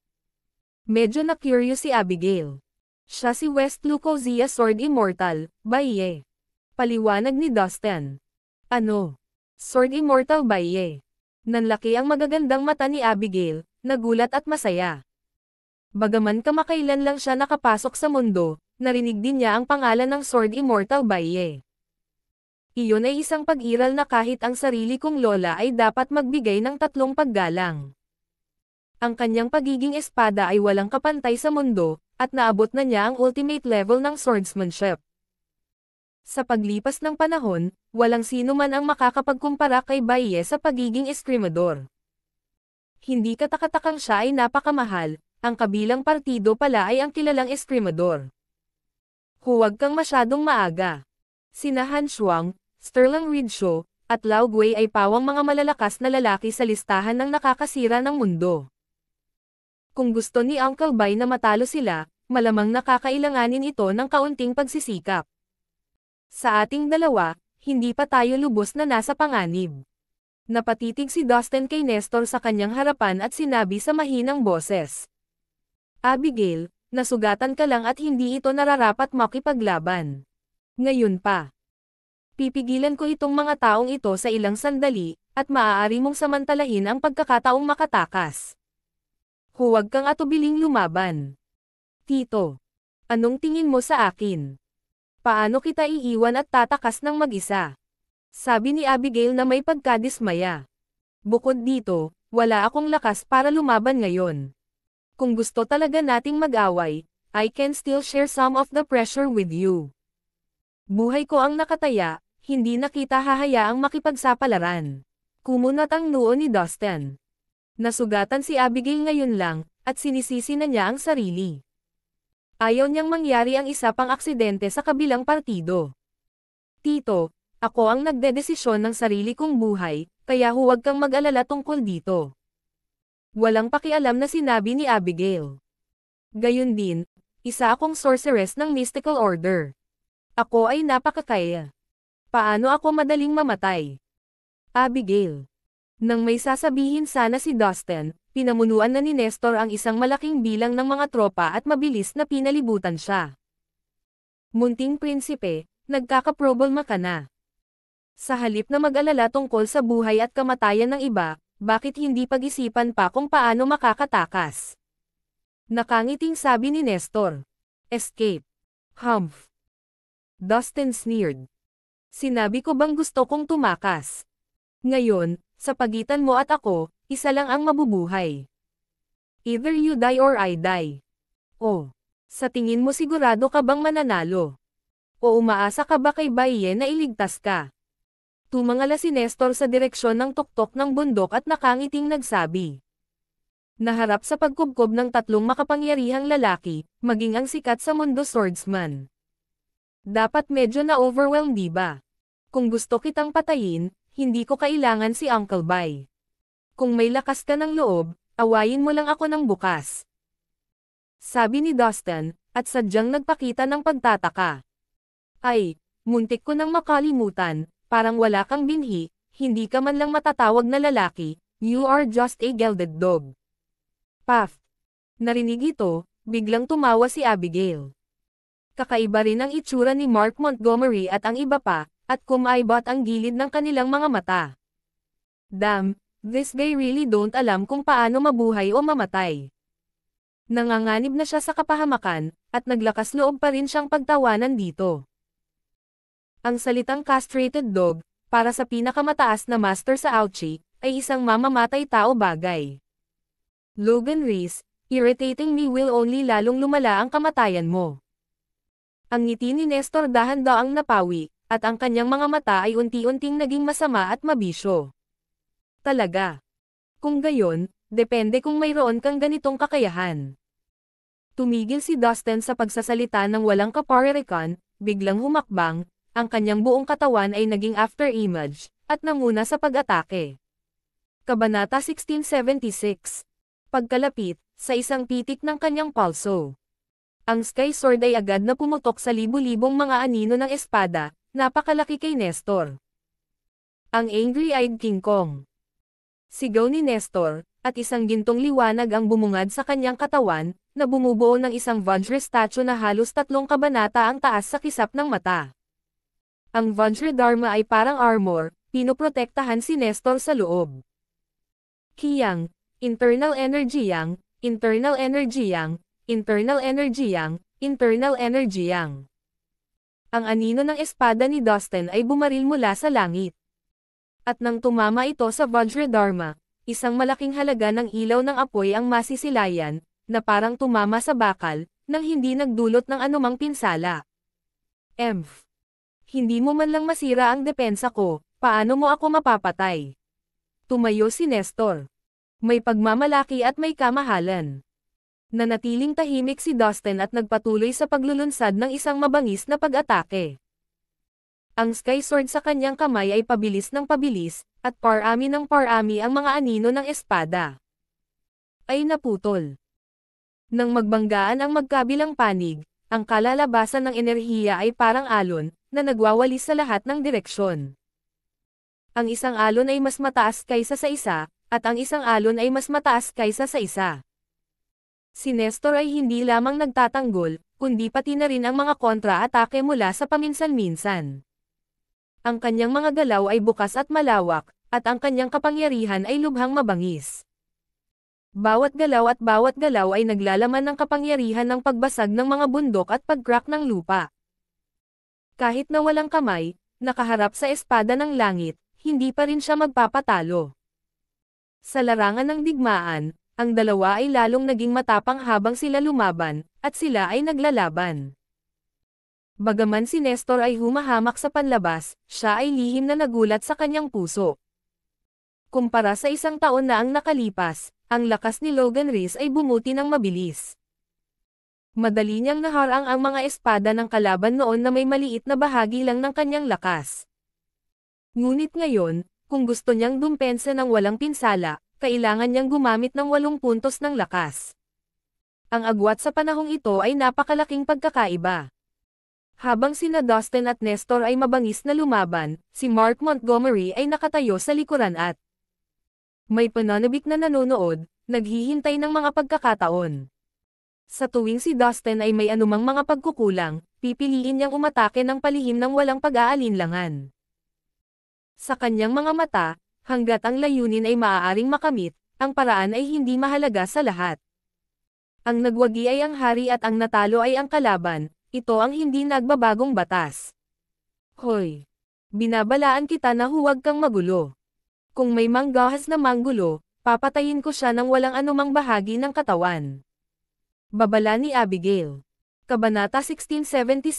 Medyo na-curious si Abigail. Siya si West Lucozia Sword Immortal, Baye. Paliwanag ni Dustin. Ano? Sword Immortal Baye. Nanlaki ang magagandang mata ni Abigail, nagulat at masaya. Bagaman kamakailan lang siya nakapasok sa mundo, narinig din niya ang pangalan ng Sword Immortal Baye. Iyon ay isang pag-iral na kahit ang sarili kong lola ay dapat magbigay ng tatlong paggalang. Ang kanyang pagiging espada ay walang kapantay sa mundo, at naabot na niya ang ultimate level ng swordsmanship. Sa paglipas ng panahon, walang sino man ang makakapagkumpara kay Baye sa pagiging eskrimador. Hindi katakatakang siya ay napakamahal, ang kabilang partido pala ay ang kilalang eskrimador. Huwag kang masyadong maaga. Sina Han Shuang, Sterling Ridshaw, at Lao Gui ay pawang mga malalakas na lalaki sa listahan ng nakakasira ng mundo. Kung gusto ni Uncle Bay na matalo sila, malamang nakakailanganin ito ng kaunting pagsisikap. Sa ating dalawa, hindi pa tayo lubos na nasa panganib. Napatitig si Dustin kay Nestor sa kanyang harapan at sinabi sa mahinang boses. Abigail, nasugatan ka lang at hindi ito nararapat makipaglaban. Ngayon pa. Pipigilan ko itong mga taong ito sa ilang sandali, at maaari mong samantalahin ang pagkakataong makatakas. Huwag kang atubiling lumaban. Tito. Anong tingin mo sa akin? Paano kita iiwan at tatakas ng mag-isa? Sabi ni Abigail na may pagkadismaya. Bukod dito, wala akong lakas para lumaban ngayon. Kung gusto talaga nating mag-away, I can still share some of the pressure with you. Buhay ko ang nakataya, hindi nakita hahayaang makipagsapalaran. Kumunat ang noo ni Dustin. Nasugatan si Abigail ngayon lang, at sinisisi na niya ang sarili. Ayaw niyang mangyari ang isa pang aksidente sa kabilang partido. Tito, ako ang nagdedesisyon ng sarili kong buhay, kaya huwag kang mag-alala tungkol dito. Walang pakialam na sinabi ni Abigail. Gayun din, isa akong sorceress ng mystical order. Ako ay napakakaya. Paano ako madaling mamatay? Abigail. Nang may sasabihin sana si Dustin, pinamunuan na ni Nestor ang isang malaking bilang ng mga tropa at mabilis na pinalibutan siya. Munting prinsipe, nagkakaprobol ka na. Sa halip na mag-alala tungkol sa buhay at kamatayan ng iba, bakit hindi pag-isipan pa kung paano makakatakas? Nakangiting sabi ni Nestor. Escape. Humph. Dustin sneered. Sinabi ko bang gusto kong tumakas? Ngayon, sa pagitan mo at ako, isa lang ang mabubuhay. Either you die or I die. O, sa tingin mo sigurado ka bang mananalo? O umaasa ka ba kay Baye na iligtas ka? Tumangala si Nestor sa direksyon ng tuktok ng bundok at nakangiting nagsabi. Naharap sa pagkubkob ng tatlong makapangyarihang lalaki, maging ang sikat sa mundo swordsman. Dapat medyo na-overwhelm ba? Kung gusto kitang patayin, hindi ko kailangan si Uncle Bay. Kung may lakas ka ng loob, awayin mo lang ako ng bukas. Sabi ni Dustin, at sadyang nagpakita ng pagtataka. Ay, muntik ko nang makalimutan, parang wala kang binhi, hindi ka man lang matatawag na lalaki, you are just a gelded dog. Paf! Narinig ito, biglang tumawa si Abigail. Kakaiba rin ang itsura ni Mark Montgomery at ang iba pa, at kumaibot ang gilid ng kanilang mga mata. Damn, this guy really don't alam kung paano mabuhay o mamatay. Nanganganib na siya sa kapahamakan, at naglakas loob pa rin siyang pagtawanan dito. Ang salitang castrated dog, para sa pinakamataas na master sa Ouchie, ay isang mamamatay tao bagay. Logan Reese, irritating me will only lalong lumala ang kamatayan mo. Ang ngiti ni Nestor dahan daw ang napawi, at ang kanyang mga mata ay unti-unting naging masama at mabisyo. Talaga. Kung gayon, depende kung mayroon kang ganitong kakayahan. Tumigil si Dustin sa pagsasalita ng walang kaparirikan, biglang humakbang, ang kanyang buong katawan ay naging after-image, at nanguna sa pag-atake. Kabanata 1676 Pagkalapit, sa isang pitik ng kanyang palso. Ang Sky Sword ay agad na pumutok sa libu-libong mga anino ng espada, Napakalaki kay Nestor. Ang angry-eyed King Kong. Sigaw ni Nestor, at isang gintong liwanag ang bumungad sa kanyang katawan, na bumubuo ng isang Vajra statue na halos tatlong kabanata ang taas sa kisap ng mata. Ang Vajra Dharma ay parang armor, pinoprotektahan si Nestor sa loob. Kiyang, internal energy yang, internal energy yang, internal energy yang, internal energy yang ang anino ng espada ni Dustin ay bumaril mula sa langit. At nang tumama ito sa Vajradharma, isang malaking halaga ng ilaw ng apoy ang masisilayan, na parang tumama sa bakal, nang hindi nagdulot ng anumang pinsala. Emph. Hindi mo man lang masira ang depensa ko, paano mo ako mapapatay? Tumayo si Nestor. May pagmamalaki at may kamahalan. Nanatiling tahimik si Dustin at nagpatuloy sa paglulunsad ng isang mabangis na pag-atake. Ang Sky Sword sa kanyang kamay ay pabilis ng pabilis, at parami ng parami ang mga anino ng espada. Ay naputol. Nang magbanggaan ang magkabilang panig, ang kalalabasan ng enerhiya ay parang alon, na nagwawalis sa lahat ng direksyon. Ang isang alon ay mas mataas kaysa sa isa, at ang isang alon ay mas mataas kaysa sa isa. Si Nestor ay hindi lamang nagtatanggol, kundi pati na rin ang mga kontra-atake mula sa paminsan-minsan. Ang kanyang mga galaw ay bukas at malawak, at ang kanyang kapangyarihan ay lubhang mabangis. Bawat galaw at bawat galaw ay naglalaman ng kapangyarihan ng pagbasag ng mga bundok at pagkrak ng lupa. Kahit na walang kamay, nakaharap sa espada ng langit, hindi pa rin siya magpapatalo. Sa larangan ng digmaan, ang dalawa ay lalong naging matapang habang sila lumaban, at sila ay naglalaban. Bagaman si Nestor ay humahamak sa panlabas, siya ay lihim na nagulat sa kanyang puso. Kumpara sa isang taon na ang nakalipas, ang lakas ni Logan Reese ay bumuti ng mabilis. Madali niyang naharang ang mga espada ng kalaban noon na may maliit na bahagi lang ng kanyang lakas. Ngunit ngayon, kung gusto niyang dumpensa ng walang pinsala, kailangan niyang gumamit ng walong puntos ng lakas. Ang agwat sa panahong ito ay napakalaking pagkakaiba. Habang sina Dustin at Nestor ay mabangis na lumaban, si Mark Montgomery ay nakatayo sa likuran at may pananabik na nanonood, naghihintay ng mga pagkakataon. Sa tuwing si Dustin ay may anumang mga pagkukulang, pipiliin niyang umatake ng palihim ng walang pag-aalinlangan. Sa kanyang mga mata, hanggat ang layunin ay maaaring makamit, ang paraan ay hindi mahalaga sa lahat. Ang nagwagi ay ang hari at ang natalo ay ang kalaban, ito ang hindi nagbabagong batas. Hoy! Binabalaan kita na huwag kang magulo. Kung may manggahas na manggulo, papatayin ko siya ng walang anumang bahagi ng katawan. Babala ni Abigail. Kabanata 1677.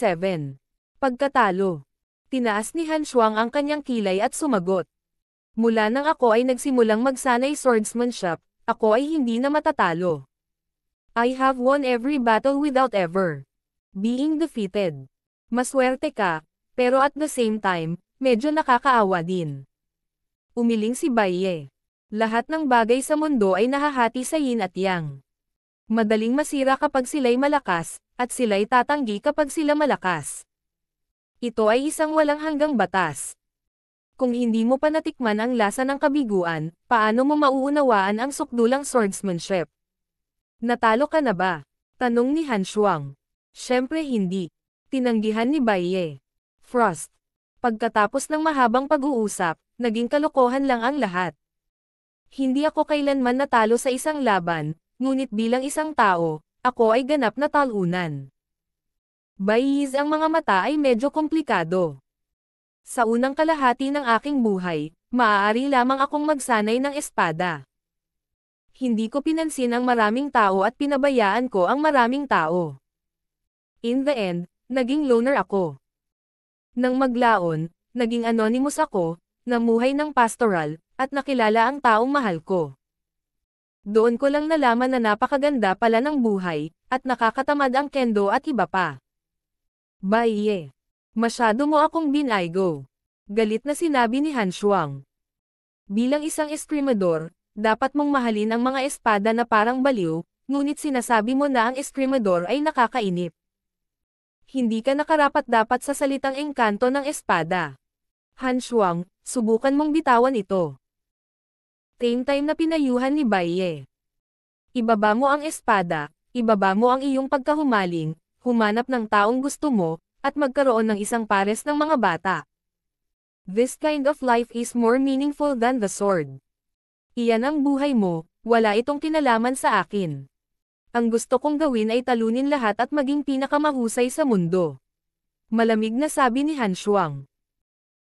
Pagkatalo. Tinaas ni Han Shuang ang kanyang kilay at sumagot. Mula nang ako ay nagsimulang magsanay swordsmanship, ako ay hindi na matatalo. I have won every battle without ever being defeated. Maswerte ka, pero at the same time, medyo nakakaawa din. Umiling si Baye. Lahat ng bagay sa mundo ay nahahati sa yin at yang. Madaling masira kapag sila'y malakas, at sila'y tatanggi kapag sila malakas. Ito ay isang walang hanggang batas. Kung hindi mo pa natikman ang lasa ng kabiguan, paano mo mauunawaan ang sukdulang swordsmanship? Natalo ka na ba? Tanong ni Han Shuang. Siyempre hindi. Tinanggihan ni Baiye. Frost. Pagkatapos ng mahabang pag-uusap, naging kalokohan lang ang lahat. Hindi ako kailanman natalo sa isang laban, ngunit bilang isang tao, ako ay ganap na talunan. Baiyiz ang mga mata ay medyo komplikado. Sa unang kalahati ng aking buhay, maaari lamang akong magsanay ng espada. Hindi ko pinansin ang maraming tao at pinabayaan ko ang maraming tao. In the end, naging loner ako. Nang maglaon, naging anonymous ako, namuhay ng pastoral, at nakilala ang taong mahal ko. Doon ko lang nalaman na napakaganda pala ng buhay, at nakakatamad ang kendo at iba pa. Bye! -ye. Masyado mo akong binaygo. Galit na sinabi ni Han Shuang. Bilang isang eskrimador, dapat mong mahalin ang mga espada na parang baliw, ngunit sinasabi mo na ang eskrimador ay nakakainip. Hindi ka nakarapat dapat sa salitang engkanto ng espada. Han Shuang, subukan mong bitawan ito. Same time na pinayuhan ni Bai Ibaba mo ang espada, ibaba mo ang iyong pagkahumaling, humanap ng taong gusto mo, at magkaroon ng isang pares ng mga bata. This kind of life is more meaningful than the sword. Iyan ang buhay mo, wala itong kinalaman sa akin. Ang gusto kong gawin ay talunin lahat at maging pinakamahusay sa mundo. Malamig na sabi ni Han Shuang.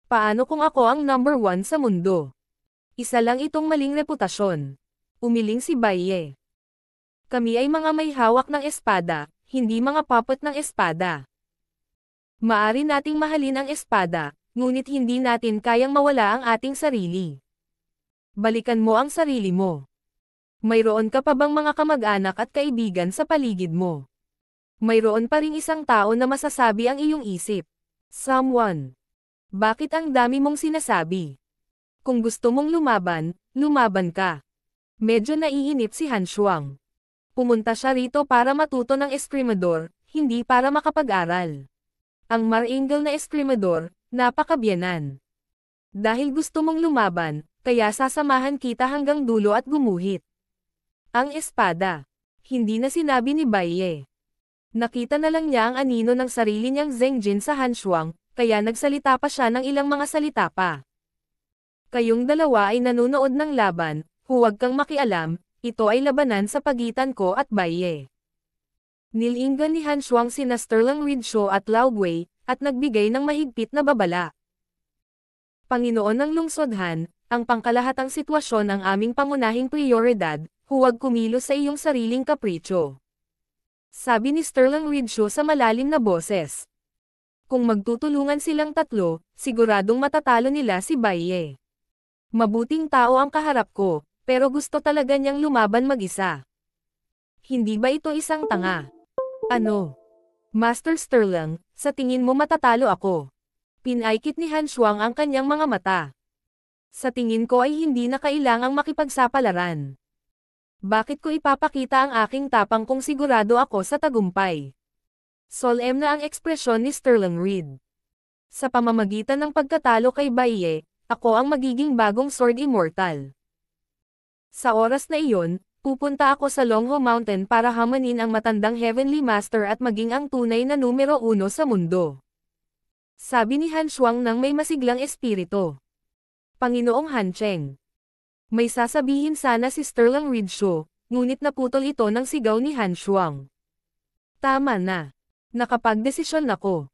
Paano kung ako ang number one sa mundo? Isa lang itong maling reputasyon. Umiling si Baye. Kami ay mga may hawak ng espada, hindi mga puppet ng espada. Maari nating mahalin ang espada, ngunit hindi natin kayang mawala ang ating sarili. Balikan mo ang sarili mo. Mayroon ka pa bang mga kamag-anak at kaibigan sa paligid mo? Mayroon pa ring isang tao na masasabi ang iyong isip. Someone. Bakit ang dami mong sinasabi? Kung gusto mong lumaban, lumaban ka. Medyo naiinip si Han Shuang. Pumunta siya rito para matuto ng eskrimador, hindi para makapag-aral ang maringal na eskrimador, napakabyanan. Dahil gusto mong lumaban, kaya sasamahan kita hanggang dulo at gumuhit. Ang espada. Hindi na sinabi ni Baye. Nakita na lang niya ang anino ng sarili niyang Zengjin sa Hanshuang, kaya nagsalita pa siya ng ilang mga salita pa. Kayong dalawa ay nanonood ng laban, huwag kang makialam, ito ay labanan sa pagitan ko at Baye nilinggan ni Han Shuang sina Sterling Ridshaw at Lao Gui, at nagbigay ng mahigpit na babala. Panginoon ng Lungsod Han, ang pangkalahatang sitwasyon ang aming pangunahing prioridad, huwag kumilos sa iyong sariling kapricho. Sabi ni Sterling Ridshaw sa malalim na boses. Kung magtutulungan silang tatlo, siguradong matatalo nila si Baye. Mabuting tao ang kaharap ko, pero gusto talaga niyang lumaban mag-isa. Hindi ba ito isang tanga? Ano? Master Sterling, sa tingin mo matatalo ako. Pinaikit ni Han Shuang ang kanyang mga mata. Sa tingin ko ay hindi na kailangang makipagsapalaran. Bakit ko ipapakita ang aking tapang kung sigurado ako sa tagumpay? Solem na ang ekspresyon ni Sterling Reed. Sa pamamagitan ng pagkatalo kay Baie, ako ang magiging bagong Sword Immortal. Sa oras na iyon, Pupunta ako sa Longho Mountain para hamanin ang matandang Heavenly Master at maging ang tunay na numero uno sa mundo. Sabi ni Han Shuang nang may masiglang espiritu. Panginoong Han Cheng. May sasabihin sana si Sterling Ridshaw, ngunit naputol ito ng sigaw ni Han Shuang. Tama na. Nakapagdesisyon ako.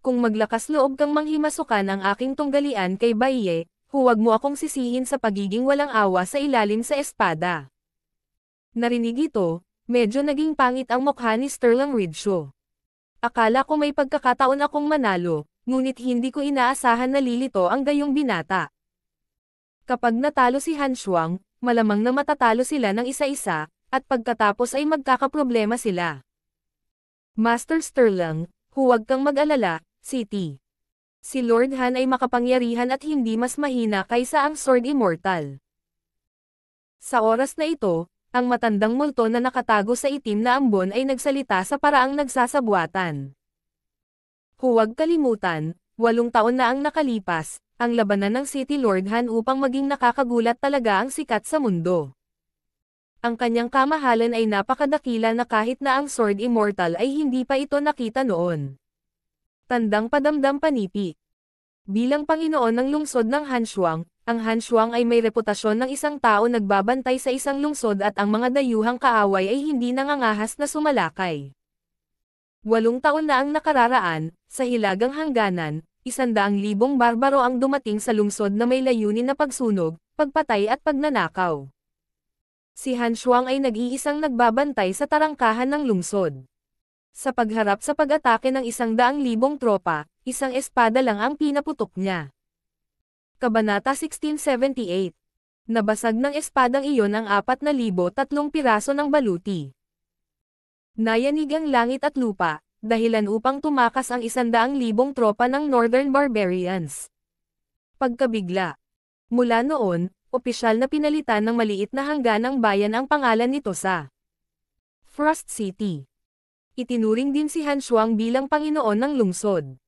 Kung maglakas loob kang manghimasukan ang aking tunggalian kay Baiye, huwag mo akong sisihin sa pagiging walang awa sa ilalim sa espada. Narinig ito, medyo naging pangit ang mukha ni Sterling Ridshaw. Akala ko may pagkakataon akong manalo, ngunit hindi ko inaasahan na lilito ang gayong binata. Kapag natalo si Han Shuang, malamang na matatalo sila ng isa-isa, at pagkatapos ay magkakaproblema sila. Master Sterling, huwag kang mag-alala, City. Si Lord Han ay makapangyarihan at hindi mas mahina kaysa ang Sword Immortal. Sa oras na ito, ang matandang multo na nakatago sa itim na ambon ay nagsalita sa paraang nagsasabuatan. Huwag kalimutan, walong taon na ang nakalipas, ang labanan ng City Lord Han upang maging nakakagulat talaga ang sikat sa mundo. Ang kanyang kamahalan ay napakadakila na kahit na ang Sword Immortal ay hindi pa ito nakita noon. Tandang padamdam panipi. Bilang Panginoon ng lungsod ng Hanshuang, ang Hanshuang ay may reputasyon ng isang tao nagbabantay sa isang lungsod at ang mga dayuhang kaaway ay hindi nangangahas na sumalakay. Walong taon na ang nakararaan, sa hilagang hangganan, isandaang libong barbaro ang dumating sa lungsod na may layunin na pagsunog, pagpatay at pagnanakaw. Si Han Shuang ay nag-iisang nagbabantay sa tarangkahan ng lungsod. Sa pagharap sa pag-atake ng isang daang libong tropa, isang espada lang ang pinaputok niya. Kabanata 1678. Nabasag ng espadang iyon ang 4,003 piraso ng baluti. Nayanig ang langit at lupa, dahilan upang tumakas ang 100,000 tropa ng Northern Barbarians. Pagkabigla. Mula noon, opisyal na pinalitan ng maliit na hangganang bayan ang pangalan nito sa Frost City. Itinuring din si Han Shuang bilang Panginoon ng Lungsod.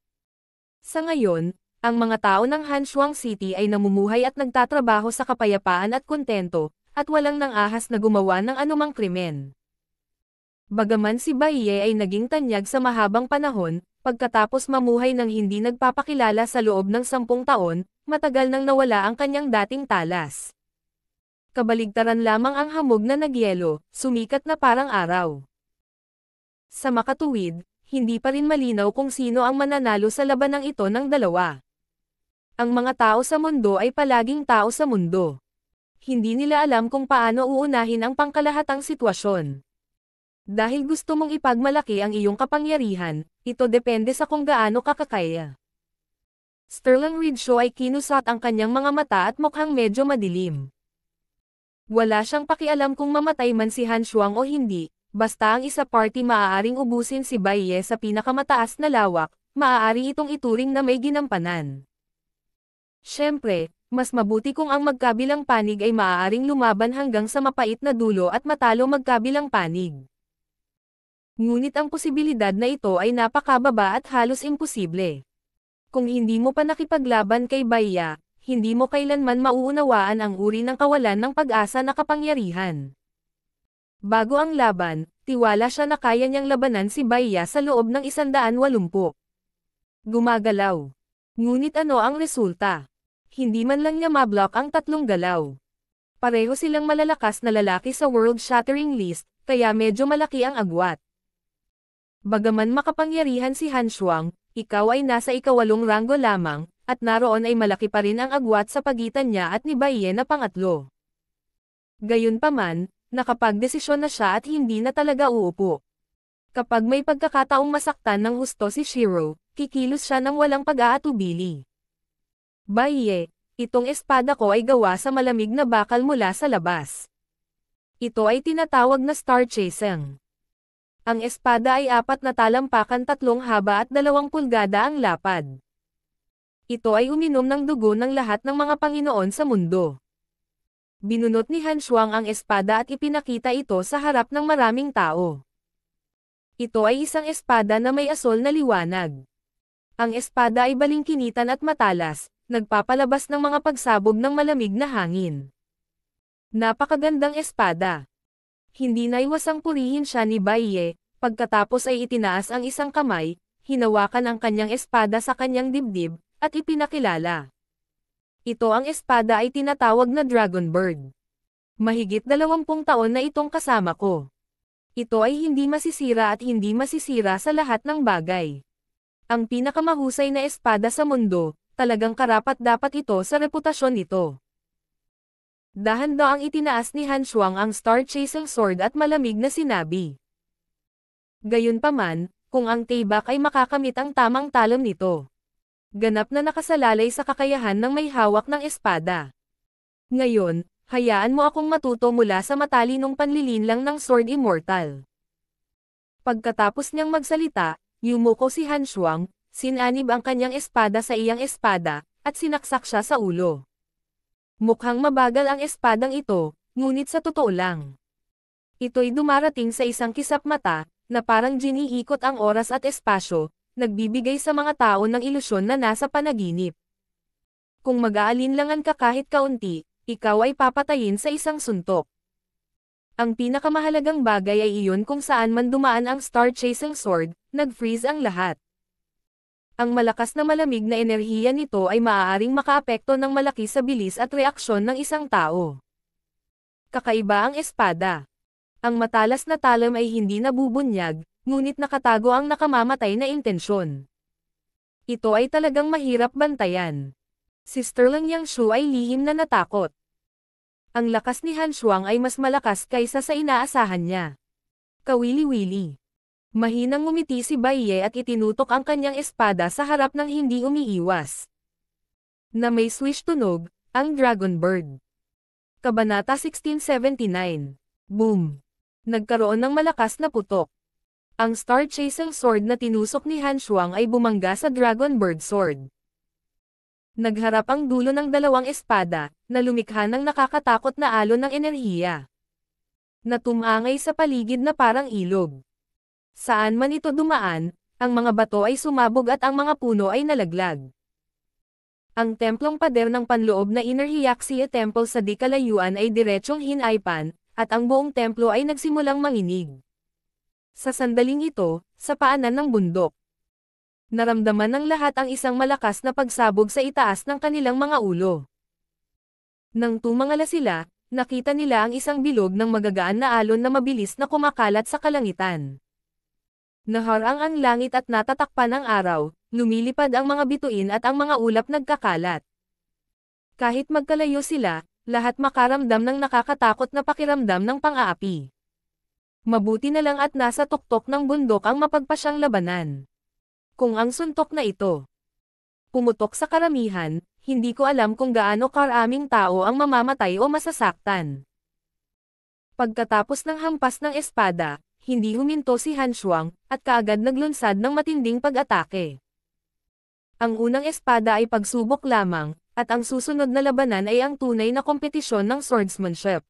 Sa ngayon, ang mga tao ng Hanshuang City ay namumuhay at nagtatrabaho sa kapayapaan at kontento, at walang nang ahas na gumawa ng anumang krimen. Bagaman si Bahie ay naging tanyag sa mahabang panahon, pagkatapos mamuhay ng hindi nagpapakilala sa loob ng sampung taon, matagal nang nawala ang kanyang dating talas. Kabaligtaran lamang ang hamog na nagyelo, sumikat na parang araw. Sa makatuwid, hindi pa rin malinaw kung sino ang mananalo sa labanang ito ng dalawa. Ang mga tao sa mundo ay palaging tao sa mundo. Hindi nila alam kung paano uunahin ang pangkalahatang sitwasyon. Dahil gusto mong ipagmalaki ang iyong kapangyarihan, ito depende sa kung gaano ka kakaya. Sterling Reed Shaw ay kinusot ang kanyang mga mata at mukhang medyo madilim. Wala siyang pakialam kung mamatay man si Han Shuang o hindi, basta ang isa party maaaring ubusin si Baye sa pinakamataas na lawak, maaari itong ituring na may ginampanan. Siyempre, mas mabuti kung ang magkabilang panig ay maaaring lumaban hanggang sa mapait na dulo at matalo magkabilang panig. Ngunit ang posibilidad na ito ay napakababa at halos imposible. Kung hindi mo pa nakipaglaban kay Baya, hindi mo kailanman mauunawaan ang uri ng kawalan ng pag-asa na kapangyarihan. Bago ang laban, tiwala siya na kaya niyang labanan si Baya sa loob ng 180. Gumagalaw. Ngunit ano ang resulta? hindi man lang niya mablock ang tatlong galaw. Pareho silang malalakas na lalaki sa world shattering list, kaya medyo malaki ang agwat. Bagaman makapangyarihan si Han Shuang, ikaw ay nasa ikawalong ranggo lamang, at naroon ay malaki pa rin ang agwat sa pagitan niya at ni Baiye na pangatlo. Gayunpaman, nakapagdesisyon na siya at hindi na talaga uupo. Kapag may pagkakataong masaktan ng husto si Shiro, kikilos siya ng walang pag-aatubili. Baye, itong espada ko ay gawa sa malamig na bakal mula sa labas. Ito ay tinatawag na Star Chasing. Ang espada ay apat na talampakan tatlong haba at dalawang pulgada ang lapad. Ito ay uminom ng dugo ng lahat ng mga Panginoon sa mundo. Binunot ni Han Shuang ang espada at ipinakita ito sa harap ng maraming tao. Ito ay isang espada na may asol na liwanag. Ang espada ay balingkinitan at matalas, nagpapalabas ng mga pagsabog ng malamig na hangin. Napakagandang espada. Hindi naiwasang purihin siya ni Baye, pagkatapos ay itinaas ang isang kamay, hinawakan ang kanyang espada sa kanyang dibdib, at ipinakilala. Ito ang espada ay tinatawag na Dragon Bird. Mahigit dalawampung taon na itong kasama ko. Ito ay hindi masisira at hindi masisira sa lahat ng bagay. Ang pinakamahusay na espada sa mundo, talagang karapat dapat ito sa reputasyon nito. Dahan-daang itinaas ni Han Shuang ang Star Chasel Sword at malamig na sinabi. Gayunpaman, kung ang Taybak ay makakamit ang tamang talon nito. Ganap na nakasalalay sa kakayahan ng may hawak ng espada. Ngayon, hayaan mo akong matuto mula sa matalinong panlilinlang ng Sword Immortal. Pagkatapos niyang magsalita, yumuko si Han Shuang, Sinanib ang kanyang espada sa iyang espada, at sinaksak siya sa ulo. Mukhang mabagal ang espadang ito, ngunit sa totoo lang. Ito'y dumarating sa isang kisap mata, na parang giniikot ang oras at espasyo, nagbibigay sa mga tao ng ilusyon na nasa panaginip. Kung mag-aalinlangan ka kahit kaunti, ikaw ay papatayin sa isang suntok. Ang pinakamahalagang bagay ay iyon kung saan man dumaan ang Star Chasing Sword, nag-freeze ang lahat. Ang malakas na malamig na enerhiya nito ay maaaring makaapekto ng malaki sa bilis at reaksyon ng isang tao. Kakaiba ang espada. Ang matalas na talam ay hindi nabubunyag, ngunit nakatago ang nakamamatay na intensyon. Ito ay talagang mahirap bantayan. Si Sterling Yang Shu ay lihim na natakot. Ang lakas ni Han Shuang ay mas malakas kaysa sa inaasahan niya. Kawili-wili. Mahinang ngumiti si Baye at itinutok ang kanyang espada sa harap ng hindi umiiwas. Na may swish tunog, ang Dragon Bird. Kabanata 1679. Boom! Nagkaroon ng malakas na putok. Ang Star Chasing Sword na tinusok ni Han Shuang ay bumangga sa Dragon Bird Sword. Nagharap ang dulo ng dalawang espada, na lumikha ng nakakatakot na alon ng enerhiya. Natumangay sa paligid na parang ilog. Saan man ito dumaan, ang mga bato ay sumabog at ang mga puno ay nalaglag. Ang templong pader ng panloob na Inner Hiyaksiye Temple sa di kalayuan ay diretsong hinaypan, at ang buong templo ay nagsimulang manginig. Sa sandaling ito, sa paanan ng bundok, naramdaman ng lahat ang isang malakas na pagsabog sa itaas ng kanilang mga ulo. Nang tumangala sila, nakita nila ang isang bilog ng magagaan na alon na mabilis na kumakalat sa kalangitan. Naharang ang langit at natatakpan ang araw, lumilipad ang mga bituin at ang mga ulap nagkakalat. Kahit magkalayo sila, lahat makaramdam ng nakakatakot na pakiramdam ng pang-aapi. Mabuti na lang at nasa tuktok ng bundok ang mapagpasyang labanan. Kung ang suntok na ito pumutok sa karamihan, hindi ko alam kung gaano karaming tao ang mamamatay o masasaktan. Pagkatapos ng hampas ng espada, hindi huminto si Han Shuang, at kaagad naglunsad ng matinding pag-atake. Ang unang espada ay pagsubok lamang, at ang susunod na labanan ay ang tunay na kompetisyon ng swordsmanship.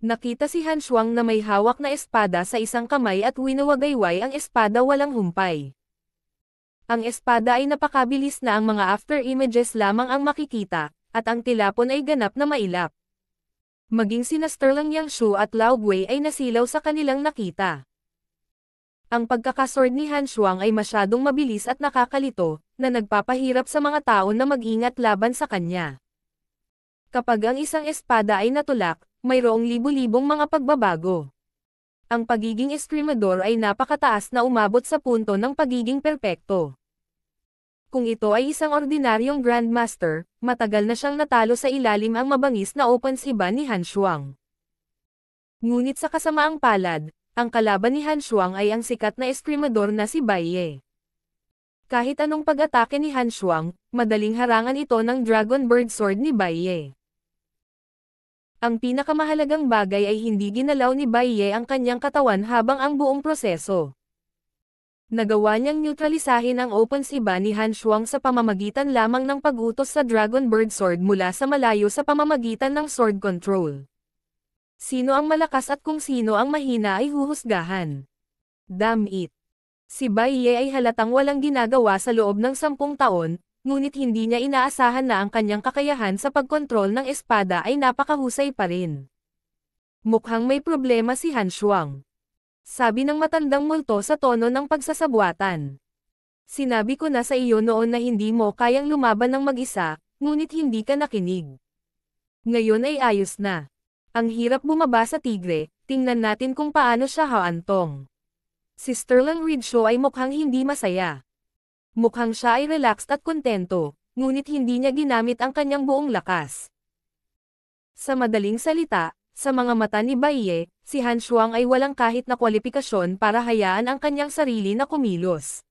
Nakita si Han Shuang na may hawak na espada sa isang kamay at winawagayway ang espada walang humpay. Ang espada ay napakabilis na ang mga after images lamang ang makikita, at ang tilapon ay ganap na mailap. Maging sina Sterling Yangshu at Lao Gui ay nasilaw sa kanilang nakita. Ang pagkakasword ni Han Shuang ay masyadong mabilis at nakakalito, na nagpapahirap sa mga tao na mag-ingat laban sa kanya. Kapag ang isang espada ay natulak, mayroong libu-libong mga pagbabago. Ang pagiging eskrimador ay napakataas na umabot sa punto ng pagiging perpekto. Kung ito ay isang ordinaryong grandmaster, matagal na siyang natalo sa ilalim ang mabangis na open siba ni Han Shuang. Ngunit sa kasamaang palad, ang kalaban ni Han Shuang ay ang sikat na eskrimador na si Bai Ye. Kahit anong pag-atake ni Han Shuang, madaling harangan ito ng Dragon Bird Sword ni Bai Ye. Ang pinakamahalagang bagay ay hindi ginalaw ni Bai Ye ang kanyang katawan habang ang buong proseso. Nagawa niyang neutralisahin ang open opensiba ni Han Shuang sa pamamagitan lamang ng pagutos sa Dragon Bird Sword mula sa malayo sa pamamagitan ng sword control. Sino ang malakas at kung sino ang mahina ay huhusgahan. Damn it! Si Bai Ye ay halatang walang ginagawa sa loob ng sampung taon, ngunit hindi niya inaasahan na ang kanyang kakayahan sa pagkontrol ng espada ay napakahusay pa rin. Mukhang may problema si Han Shuang. Sabi ng matandang multo sa tono ng pagsasabuatan. Sinabi ko na sa iyo noon na hindi mo kayang lumaban ng mag-isa, ngunit hindi ka nakinig. Ngayon ay ayos na. Ang hirap bumaba sa tigre, tingnan natin kung paano siya haantong. Si Sterling Redshaw ay mukhang hindi masaya. Mukhang siya ay relaxed at kontento, ngunit hindi niya ginamit ang kanyang buong lakas. Sa madaling salita, sa mga mata ni Baye, si Han Shuang ay walang kahit na kwalipikasyon para hayaan ang kanyang sarili na kumilos.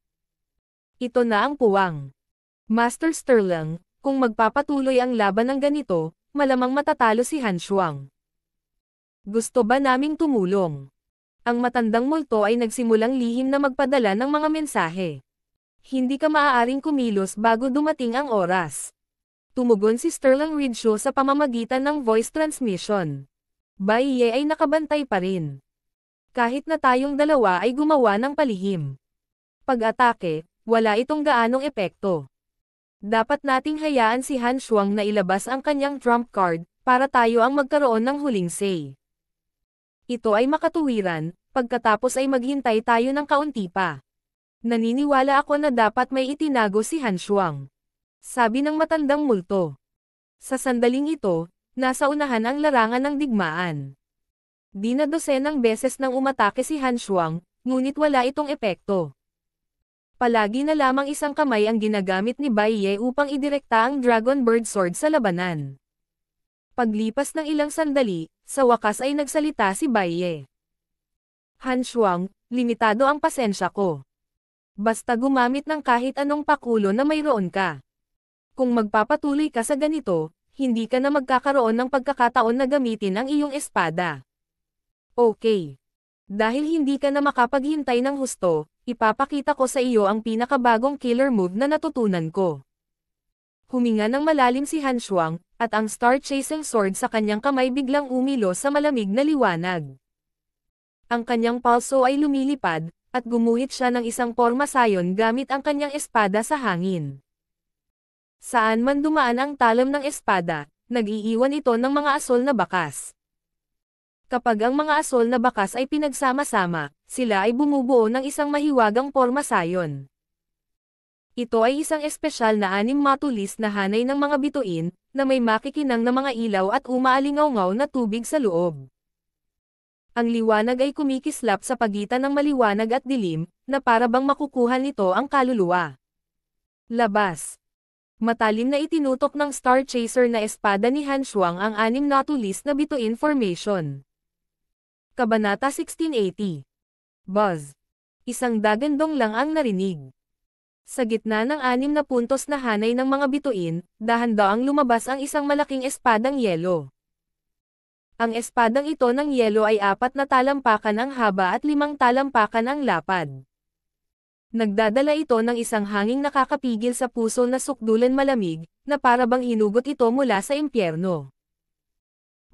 Ito na ang puwang. Master Sterling, kung magpapatuloy ang laban ng ganito, malamang matatalo si Han Shuang. Gusto ba naming tumulong? Ang matandang multo ay nagsimulang lihim na magpadala ng mga mensahe. Hindi ka maaaring kumilos bago dumating ang oras. Tumugon si Sterling Ridshaw sa pamamagitan ng voice transmission. Baiye ay nakabantay pa rin. Kahit na tayong dalawa ay gumawa ng palihim. Pag-atake, wala itong gaanong epekto. Dapat nating hayaan si Han Shuang na ilabas ang kanyang trump card, para tayo ang magkaroon ng huling say. Ito ay makatuwiran, pagkatapos ay maghintay tayo ng kaunti pa. Naniniwala ako na dapat may itinago si Han Shuang. Sabi ng matandang multo. Sa sandaling ito, Nasa unahan ang larangan ng digmaan. Di na dosenang beses nang umatake si Han Shuang, ngunit wala itong epekto. Palagi na lamang isang kamay ang ginagamit ni Bai Ye upang idirekta ang Dragon Bird Sword sa labanan. Paglipas ng ilang sandali, sa wakas ay nagsalita si Bai Ye. Han Shuang, limitado ang pasensya ko. Basta gumamit ng kahit anong pakulo na mayroon ka. Kung magpapatuloy ka sa ganito, hindi ka na magkakaroon ng pagkakataon na gamitin ang iyong espada. Okay. Dahil hindi ka na makapaghintay ng husto, ipapakita ko sa iyo ang pinakabagong killer move na natutunan ko. Huminga ng malalim si Han Shuang, at ang Star Chasing Sword sa kanyang kamay biglang umilo sa malamig na liwanag. Ang kanyang palso ay lumilipad, at gumuhit siya ng isang porma sayon gamit ang kanyang espada sa hangin. Saan man dumaan ang talam ng espada, nag-iiwan ito ng mga asol na bakas. Kapag ang mga asol na bakas ay pinagsama-sama, sila ay bumubuo ng isang mahiwagang porma sayon. Ito ay isang espesyal na anim matulis na hanay ng mga bituin, na may makikinang na mga ilaw at umaalingaw na tubig sa loob. Ang liwanag ay kumikislap sa pagitan ng maliwanag at dilim, na para bang makukuha nito ang kaluluwa. Labas, matalim na itinutok ng Star Chaser na espada ni Han Shuang ang anim na tulis na bituin formation. Kabanata 1680 Buzz Isang dagandong lang ang narinig. Sa gitna ng anim na puntos na hanay ng mga bituin, dahan-daang lumabas ang isang malaking espadang yelo. Ang espadang ito ng yelo ay apat na talampakan ang haba at limang talampakan ang lapad. Nagdadala ito ng isang hanging nakakapigil sa puso na sukdulan malamig, na parabang hinugot ito mula sa impyerno.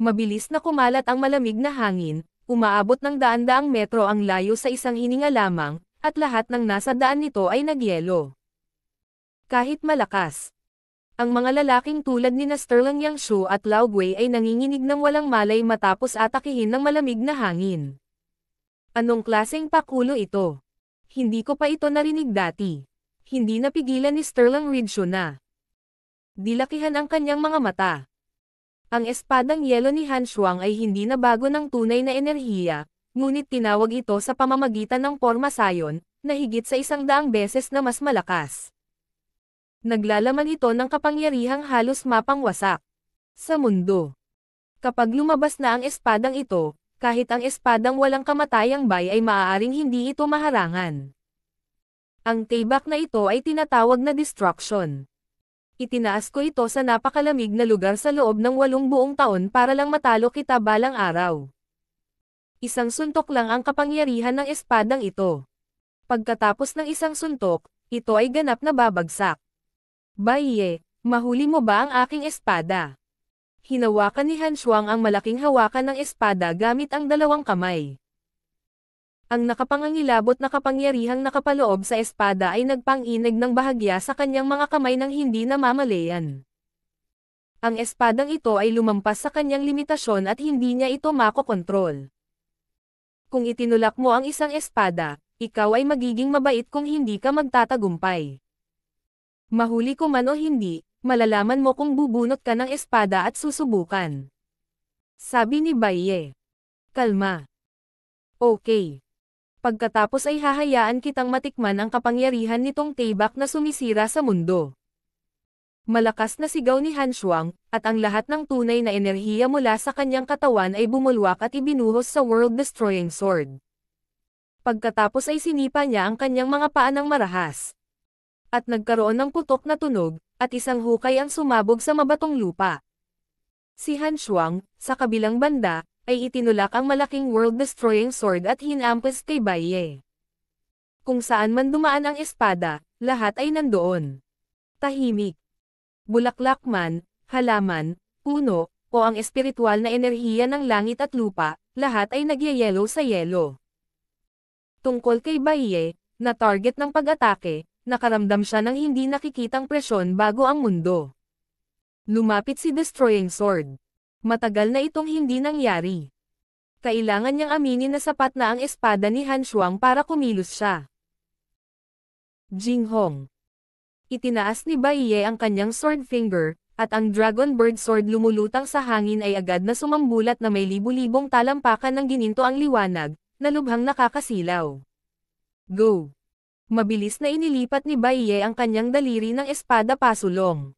Mabilis na kumalat ang malamig na hangin, umaabot ng daan-daang metro ang layo sa isang hininga lamang, at lahat ng nasa daan nito ay nagyelo. Kahit malakas, ang mga lalaking tulad ni na Sterling Yangshu at Lao Gui ay nanginginig ng walang malay matapos atakihin ng malamig na hangin. Anong klaseng pakulo ito? Hindi ko pa ito narinig dati. Hindi napigilan ni Sterling Ridshaw na. Dilakihan ang kanyang mga mata. Ang espadang yelo ni Han Shuang ay hindi na bago ng tunay na enerhiya, ngunit tinawag ito sa pamamagitan ng porma sayon, na higit sa isang daang beses na mas malakas. Naglalaman ito ng kapangyarihang halos mapangwasak sa mundo. Kapag lumabas na ang espadang ito, kahit ang espadang walang kamatayang bay ay maaaring hindi ito maharangan. Ang tibak na ito ay tinatawag na destruction. Itinaas ko ito sa napakalamig na lugar sa loob ng walong buong taon para lang matalo kita balang araw. Isang suntok lang ang kapangyarihan ng espadang ito. Pagkatapos ng isang suntok, ito ay ganap na babagsak. Baye, mahuli mo ba ang aking espada? hinawakan ni Han Shuang ang malaking hawakan ng espada gamit ang dalawang kamay. Ang nakapangangilabot na kapangyarihang nakapaloob sa espada ay nagpanginig ng bahagya sa kanyang mga kamay nang hindi namamalayan. Ang espadang ito ay lumampas sa kanyang limitasyon at hindi niya ito makokontrol. Kung itinulak mo ang isang espada, ikaw ay magiging mabait kung hindi ka magtatagumpay. Mahuli ko man o hindi, malalaman mo kung bubunot ka ng espada at susubukan. Sabi ni Baye. Kalma. Okay. Pagkatapos ay hahayaan kitang matikman ang kapangyarihan nitong taybak na sumisira sa mundo. Malakas na sigaw ni Han Shuang, at ang lahat ng tunay na enerhiya mula sa kanyang katawan ay bumulwak at ibinuhos sa World Destroying Sword. Pagkatapos ay sinipa niya ang kanyang mga paa ng marahas, at nagkaroon ng putok na tunog, at isang hukay ang sumabog sa mabatong lupa. Si Han Shuang, sa kabilang banda, ay itinulak ang malaking world-destroying sword at hinampas kay Bai Ye. Kung saan man dumaan ang espada, lahat ay nandoon. Tahimik. Bulaklak man, halaman, puno, o ang espiritual na enerhiya ng langit at lupa, lahat ay nagyayelo sa yelo. Tungkol kay Bai na target ng pag-atake, nakaramdam siya ng hindi nakikitang presyon bago ang mundo. Lumapit si Destroying Sword. Matagal na itong hindi nangyari. Kailangan niyang aminin na sapat na ang espada ni Han Shuang para kumilos siya. Jing Hong. Itinaas ni Baiye ang kanyang sword finger, at ang Dragon Bird Sword lumulutang sa hangin ay agad na sumambulat na may libu-libong talampakan ng gininto ang liwanag, na lubhang nakakasilaw. Go! Mabilis na inilipat ni Baie ang kanyang daliri ng espada pasulong.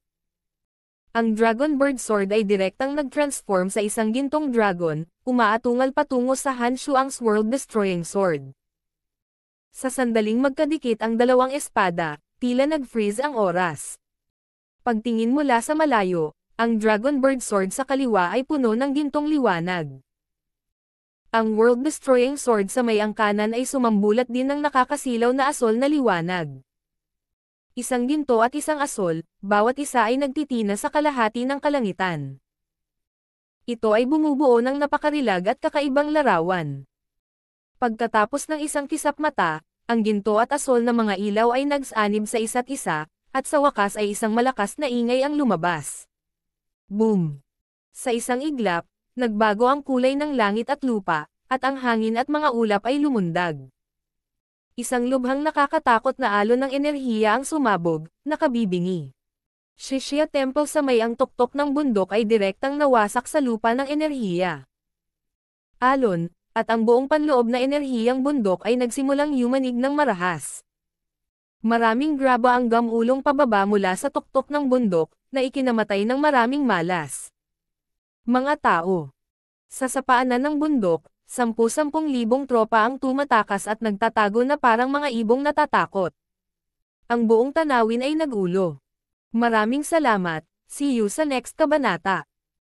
Ang Dragon Bird Sword ay direktang nag-transform sa isang gintong dragon, umaatungal patungo sa Han Hanshuang's World Destroying Sword. Sa sandaling magkadikit ang dalawang espada, tila nag-freeze ang oras. Pagtingin mula sa malayo, ang Dragon Bird Sword sa kaliwa ay puno ng gintong liwanag. Ang world-destroying sword sa may angkanan ay sumambulat din ng nakakasilaw na asol na liwanag. Isang ginto at isang asol, bawat isa ay nagtitina sa kalahati ng kalangitan. Ito ay bumubuo ng napakarilag at kakaibang larawan. Pagkatapos ng isang kisap mata, ang ginto at asol na mga ilaw ay nagsanib sa isa't isa, at sa wakas ay isang malakas na ingay ang lumabas. Boom! Sa isang iglap, nagbago ang kulay ng langit at lupa, at ang hangin at mga ulap ay lumundag. Isang lubhang nakakatakot na alo ng enerhiya ang sumabog, nakabibingi. Shishia Temple sa may ang tuktok ng bundok ay direktang nawasak sa lupa ng enerhiya. Alon, at ang buong panloob na enerhiyang bundok ay nagsimulang yumanig ng marahas. Maraming graba ang gamulong pababa mula sa tuktok ng bundok, na ikinamatay ng maraming malas. Mga tao. Sa sapaanan ng bundok, sampu-sampung libong tropa ang tumatakas at nagtatago na parang mga ibong natatakot. Ang buong tanawin ay nagulo. Maraming salamat, see you sa next kabanata.